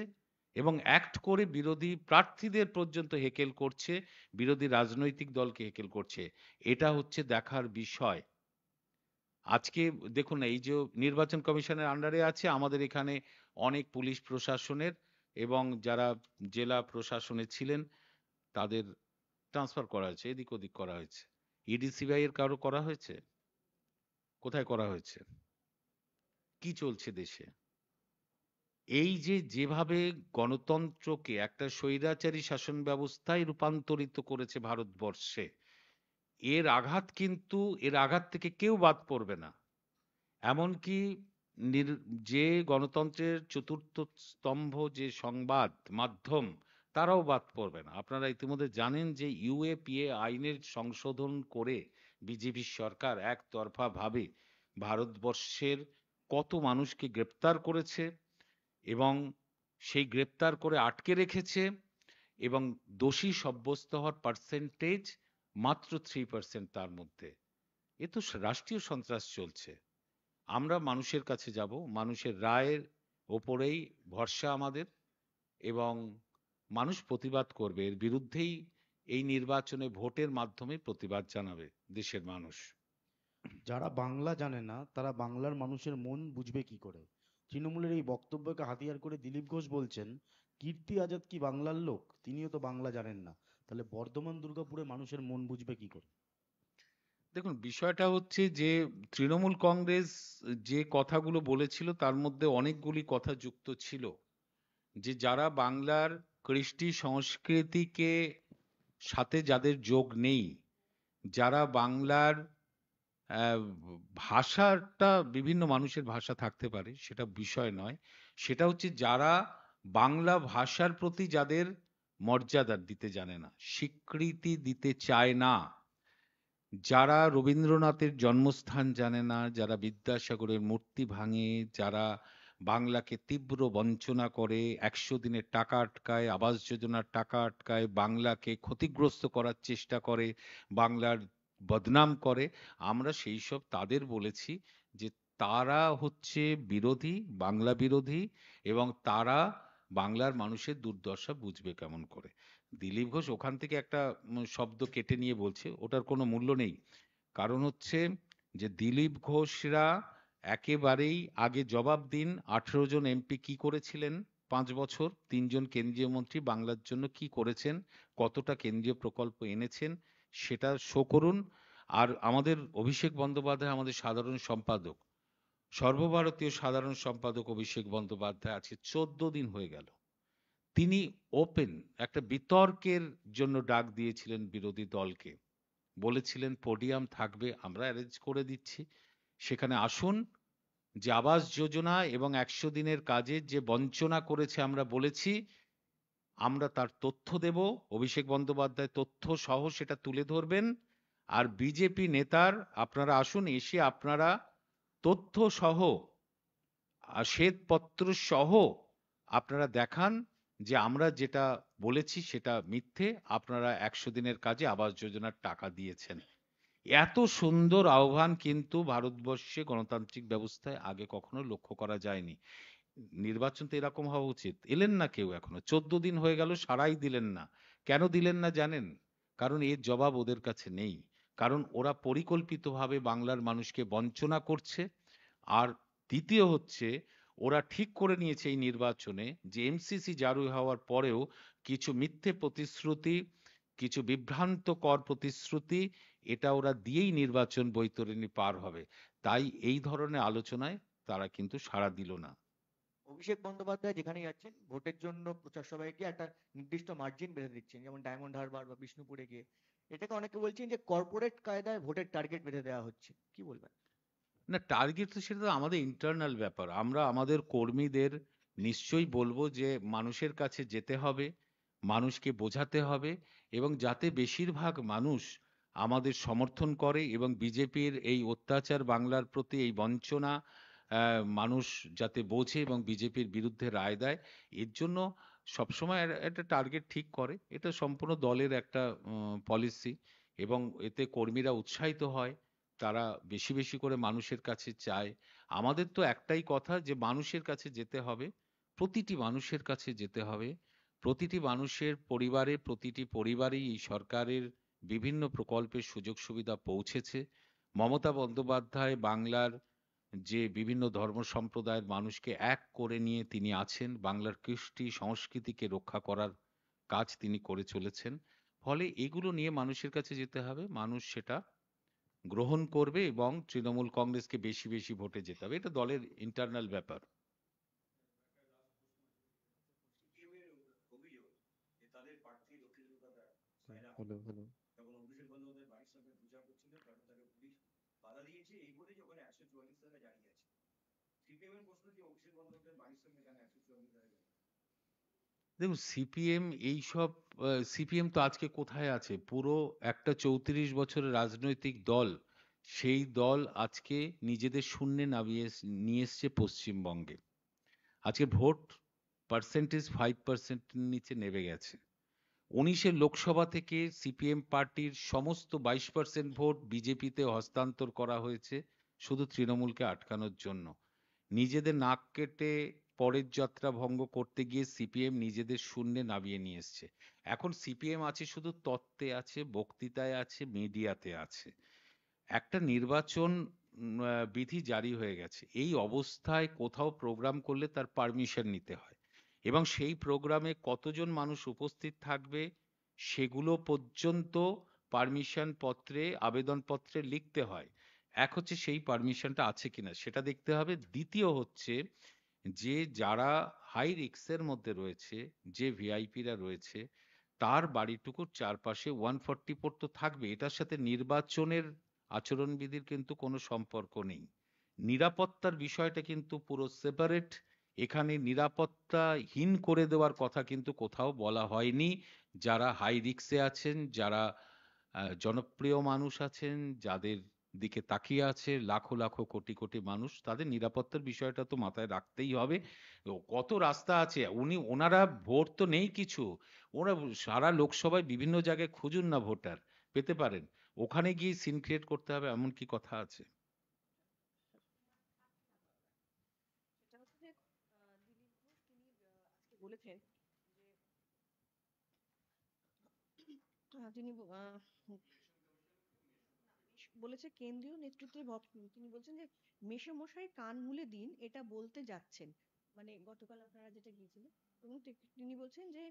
এবং অ্যাক্ট করে বিরোধী প্রার্থীদের পর্যন্ত হেকেল করছে বিরোধী রাজনৈতিক দলকে হেকেল করছে এটা হচ্ছে দেখার বিষয় আজকে দেখুন এই যে নির্বাচন কমিশনের আন্ডারে আছে আমাদের এখানে অনেক পুলিশ প্রশাসনের এবং যারা জেলা প্রশাসনে ছিলেন তাদের ট্রান্সফার করা হয়েছে এদিক ওদিক করা হয়েছে ইডি e সিবিআই এর কারো করা হয়েছে কোথায় করা হয়েছে কি চলছে দেশে এই যে যেভাবে গণতন্ত্রকে একটা স্বৈরাচারী শাসন ব্যবস্থায় রূপান্তরিত করেছে ভারতবর্ষে এর আঘাত কিন্তু এর আঘাত থেকে কেউ বাদ পড়বে না এমনকি যে গণতন্ত্রের চতুর্থ স্তম্ভ যে সংবাদ মাধ্যম তারাও বাদ পড়বে না আপনারা ইতিমধ্যে জানেন যে ইউএপিএ আইনের সংশোধন করে বিজেপি সরকার একতরফাভাবে ভারতবর্ষের কত মানুষকে গ্রেপ্তার করেছে এবং সেই গ্রেপ্তার করে আটকে রেখেছে এবং দোষী সাব্যস্ত হওয়ার পার্সেন্টেজ মাত্র থ্রি পার্সেন্ট তার মধ্যে এ তো রাষ্ট্রীয় সন্ত্রাস চলছে আমরা মানুষের কাছে যাব মানুষের রায়ের ওপরেই ভরসা আমাদের এবং মানুষ প্রতিবাদ করবে এর বিরুদ্ধেই এই নির্বাচনে ভোটের মাধ্যমে প্রতিবাদ জানাবে দেশের মানুষ যারা বাংলা জানে না তারা বাংলার মানুষের মন বুঝবে কি করে তৃণমূলের এই বক্তব্যকে হাতিয়ার করে দিলীপ ঘোষ বলছেন কীর্তি আজাদ কি বাংলার লোক তিনিও তো বাংলা জানেন না তাহলে বর্ধমান দুর্গাপুরে মানুষের মন বুঝবে কি করে দেখুন বিষয়টা হচ্ছে যে তৃণমূল কংগ্রেস যে কথাগুলো বলেছিল তার মধ্যে অনেকগুলি কথা যুক্ত ছিল যে যারা বাংলার কৃষ্টি সংস্কৃতিকে সাথে যাদের যোগ নেই যারা বাংলার ভাষাটা বিভিন্ন মানুষের ভাষা থাকতে পারে সেটা বিষয় নয় সেটা হচ্ছে যারা বাংলা ভাষার প্রতি যাদের মর্যাদা দিতে জানে না স্বীকৃতি দিতে চায় না যারা রবীন্দ্রনাথের জন্মস্থান জানে না যারা বিদ্যাসাগরের মূর্তি ভাঙে যারা বাংলাকে তীব্র বঞ্চনা করে একশো দিনের টাকা আটকায় আবাস যোজনার টাকা আটকায় বাংলাকে ক্ষতিগ্রস্ত করার চেষ্টা করে বাংলার বদনাম করে আমরা সেই সব তাদের বলেছি যে তারা হচ্ছে বিরোধী বাংলা বিরোধী এবং তারা বাংলার মানুষের দুর্দশা বুঝবে কেমন করে দিলীপ ঘোষ ওখান থেকে একটা শব্দ কেটে নিয়ে বলছে ওটার কোনো মূল্য নেই কারণ হচ্ছে যে দিলীপ ঘোষরা একেবারেই আগে জবাব দিন আঠেরো জন এমপি কি করেছিলেন পাঁচ বছর তিনজন কেন্দ্রীয় মন্ত্রী বাংলার জন্য কি করেছেন কতটা কেন্দ্রীয় প্রকল্প এনেছেন সেটা শো করুন আর আমাদের অভিষেক বন্দ্যোপাধ্যায় আমাদের সাধারণ সম্পাদক সর্বভারতীয় সাধারণ সম্পাদক অভিষেক বন্দ্যোপাধ্যায় আছে চোদ্দ দিন হয়ে গেল তিনি ওপেন একটা বিতর্কের জন্য ডাক দিয়েছিলেন বিরোধী দলকে বলেছিলেন পোডিয়াম থাকবে আমরা অ্যারেঞ্জ করে দিচ্ছি সেখানে আসুন যে আবাস যোজনা এবং একশো দিনের কাজের যে বঞ্চনা করেছে আমরা বলেছি আমরা তার তথ্য দেব অভিষেক বন্দ্যোপাধ্যায় তথ্য সহ সেটা তুলে ধরবেন আর বিজেপি নেতার আপনারা আসুন এসে আপনারা তথ্য সহ শ্বেতপত্র সহ আপনারা দেখান যে আমরা যেটা বলেছি সেটা মিথ্যে আপনারা একশো দিনের কাজে আবাস যোজনার টাকা দিয়েছেন এত সুন্দর আহ্বান কিন্তু ভারতবর্ষে গণতান্ত্রিক ব্যবস্থায় আগে কখনো লক্ষ্য করা যায়নি নির্বাচন তো এরকম হওয়া উচিত এলেন না কেউ এখনো চোদ্দ দিন হয়ে গেল সারাই দিলেন না কেন দিলেন না জানেন কারণ এর জবাব ওদের কাছে নেই কারণ ওরা পরিকল্পিতভাবে বাংলার মানুষকে বঞ্চনা করছে আর দ্বিতীয় হচ্ছে ওরা ঠিক করে নিয়েছে এই নির্বাচনে যে এমসিসি জারু হওয়ার পরেও কিছু মিথ্যে প্রতিশ্রুতি কিছু বিভ্রান্তকর প্রতিশ্রুতি এটা ওরা দিয়েই নির্বাচন বৈতরণী পার হবে তাই এই ধরনের আলোচনায় তারা কিন্তু সাড়া দিল না অভিষেক বন্দ্যোপাধ্যায় যেখানে যাচ্ছেন ভোটের জন্য প্রচার সভায় একটা নির্দিষ্ট মার্জিন বেঁধে দিচ্ছেন যেমন ডায়মন্ড হারবার বা বিষ্ণুপুরে গিয়ে এটাকে অনেকে বলছেন যে কর্পোরেট কায়দায় ভোটের টার্গেট বেঁধে দেওয়া হচ্ছে কি বলবেন না টার্গেট তো সেটা আমাদের ইন্টারনাল ব্যাপার আমরা আমাদের কর্মীদের নিশ্চয়ই বলবো যে মানুষের কাছে যেতে হবে মানুষকে বোঝাতে হবে এবং যাতে বেশিরভাগ মানুষ আমাদের সমর্থন করে এবং বিজেপির এই অত্যাচার বাংলার প্রতি এই বঞ্চনা মানুষ যাতে বোঝে এবং বিজেপির বিরুদ্ধে রায় দেয় এর জন্য সবসময় একটা টার্গেট ঠিক করে এটা সম্পূর্ণ দলের একটা পলিসি এবং এতে কর্মীরা উৎসাহিত হয় তারা বেশি বেশি করে মানুষের কাছে চায় আমাদের তো একটাই কথা যে মানুষের কাছে যেতে হবে প্রতিটি মানুষের কাছে যেতে হবে প্রতিটি মানুষের পরিবারে প্রতিটি পরিবারেই এই সরকারের বিভিন্ন প্রকল্পের সুযোগ সুবিধা পৌঁছেছে মমতা বন্দ্যোপাধ্যায় বাংলার যে বিভিন্ন ধর্ম সম্প্রদায়ের মানুষকে এক করে নিয়ে তিনি আছেন বাংলার কৃষ্টি সংস্কৃতিকে রক্ষা করার কাজ তিনি করে চলেছেন ফলে এগুলো নিয়ে মানুষের কাছে যেতে হবে মানুষ সেটা গ্রহণ করবে এবং তৃণমূল কংগ্রেসকে বেশি বেশি ভোটে যেতে হবে এটা দলের ইন্টারনাল ব্যাপার হ্যালো হ্যালো দেখুন সিপিএম এইসব আহ, সিপিএম তো আজকে কোথায় আছে পুরো একটা চৌত্রিশ বছরের রাজনৈতিক দল সেই দল আজকে নিজেদের শূন্যে নামিয়ে নিয়ে এসছে পশ্চিমবঙ্গে আজকে ভোট পার্সেন্টেজ ফাইভ পার্সেন্ট নিচে নেমে গেছে উনিশে লোকসভা থেকে সিপিএম পার্টির সমস্ত বাইশ পার্সেন্ট ভোট বিজেপিতে হস্তান্তর করা হয়েছে শুধু তৃণমূলকে আটকানোর জন্য নিজেদের নাক কেটে পরের যাত্রা ভঙ্গ করতে গিয়ে সিপিএম নিজেদের শূন্যে নামিয়ে নিয়ে এসছে এখন সিপিএম আছে শুধু তত্ত্বে আছে বক্তৃতায় আছে মিডিয়াতে আছে একটা নির্বাচন বিধি জারি হয়ে গেছে এই অবস্থায় কোথাও প্রোগ্রাম করলে তার পারমিশন নিতে হয় এবং সেই প্রোগ্রামে কতজন মানুষ উপস্থিত থাকবে সেগুলো পর্যন্ত পারমিশন পত্রে আবেদনপত্রে লিখতে হয় এক হচ্ছে সেই পারমিশনটা আছে কিনা সেটা দেখতে হবে দ্বিতীয় হচ্ছে যে যারা হাই রিক্সের মধ্যে রয়েছে যে ভিআইপিরা রয়েছে তার বাড়িটুকুর চারপাশে ওয়ান ফর্টি ফোর তো থাকবে এটার সাথে নির্বাচনের আচরণবিধির কিন্তু কোনো সম্পর্ক নেই নিরাপত্তার বিষয়টা কিন্তু পুরো সেপারেট এখানে নিরাপত্তাহীন করে দেওয়ার কথা কিন্তু কোথাও বলা হয়নি যারা হাই রিক্সে আছেন যারা জনপ্রিয় মানুষ আছেন যাদের দিকে তাকিয়ে আছে লাখো লাখো কোটি কোটি মানুষ তাদের নিরাপত্তার বিষয়টা তো মাথায় রাখতেই হবে কত রাস্তা আছে উনি ওনারা ভোট তো নেই কিছু ওরা সারা লোকসভায় বিভিন্ন জায়গায় খুঁজুন না ভোটার পেতে পারেন ওখানে গিয়ে সিন ক্রিয়েট করতে হবে এমন কি কথা আছে বলেছেন বলেছে কেন্দ্রীয় নেতৃত্বের ভক্ত তিনি বলছেন যে মেশমশাই কান মুলে দিন এটা বলতে যাচ্ছেন মানে গতকাল আপনারা যেটা গিয়েছিলেন এবং তিনি বলছেন যে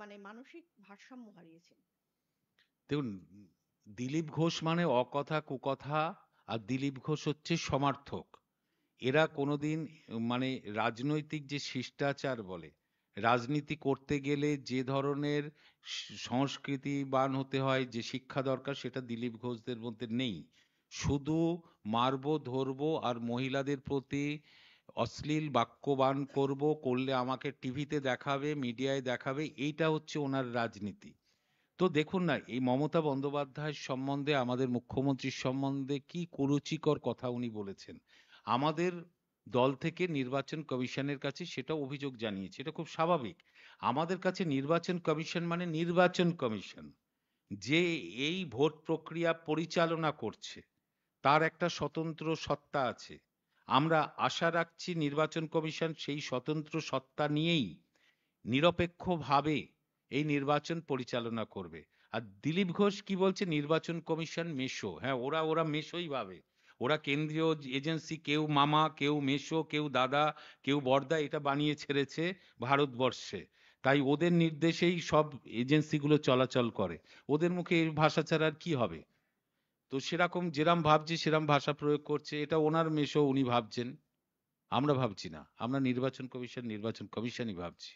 মানে মানসিক ভারসাম্য হারিয়েছেন দেখুন দিলীপ ঘোষ মানে অকথা কুকথা আর দিলীপ ঘোষ হচ্ছে সমার্থক এরা কোনোদিন মানে রাজনৈতিক যে শিষ্টাচার বলে রাজনীতি করতে গেলে যে ধরনের সংস্কৃতিবান হতে হয় যে শিক্ষা দরকার সেটা দিলীপ ঘোষদের মধ্যে নেই শুধু মারব ধরব আর মহিলাদের প্রতি অশ্লীল বাক্যবান করব করলে আমাকে টিভিতে দেখাবে মিডিয়ায় দেখাবে এইটা হচ্ছে ওনার রাজনীতি তো দেখুন না এই মমতা বন্দ্যোপাধ্যায়ের সম্বন্ধে আমাদের মুখ্যমন্ত্রীর সম্বন্ধে কি কুরুচিকর কথা উনি বলেছেন আমাদের দল থেকে নির্বাচন কমিশনের কাছে সেটা অভিযোগ জানিয়েছে এটা খুব স্বাভাবিক আমাদের কাছে নির্বাচন কমিশন মানে নির্বাচন কমিশন যে এই ভোট প্রক্রিয়া পরিচালনা করছে তার একটা স্বতন্ত্র সত্তা আছে আমরা আশা রাখছি নির্বাচন কমিশন সেই স্বতন্ত্র সত্তা নিয়েই নিরপেক্ষভাবে এই নির্বাচন পরিচালনা করবে আর দিলীপ ঘোষ কি বলছে নির্বাচন কমিশন মেশো হ্যাঁ ওরা ওরা মেশোই ভাবে ওরা কেন্দ্রীয় এজেন্সি কেউ মামা কেউ মেশো কেউ দাদা কেউ বর্দা এটা বানিয়ে ছেড়েছে ভারতবর্ষে তাই ওদের নির্দেশেই সব এজেন্সিগুলো চলাচল করে ওদের মুখে এই ভাষা ছাড়া আর কি হবে তো সেরকম যেরাম ভাবছে সেরাম ভাষা প্রয়োগ করছে এটা ওনার মেশো উনি ভাবছেন আমরা ভাবছি না আমরা নির্বাচন কমিশন নির্বাচন কমিশনই ভাবছি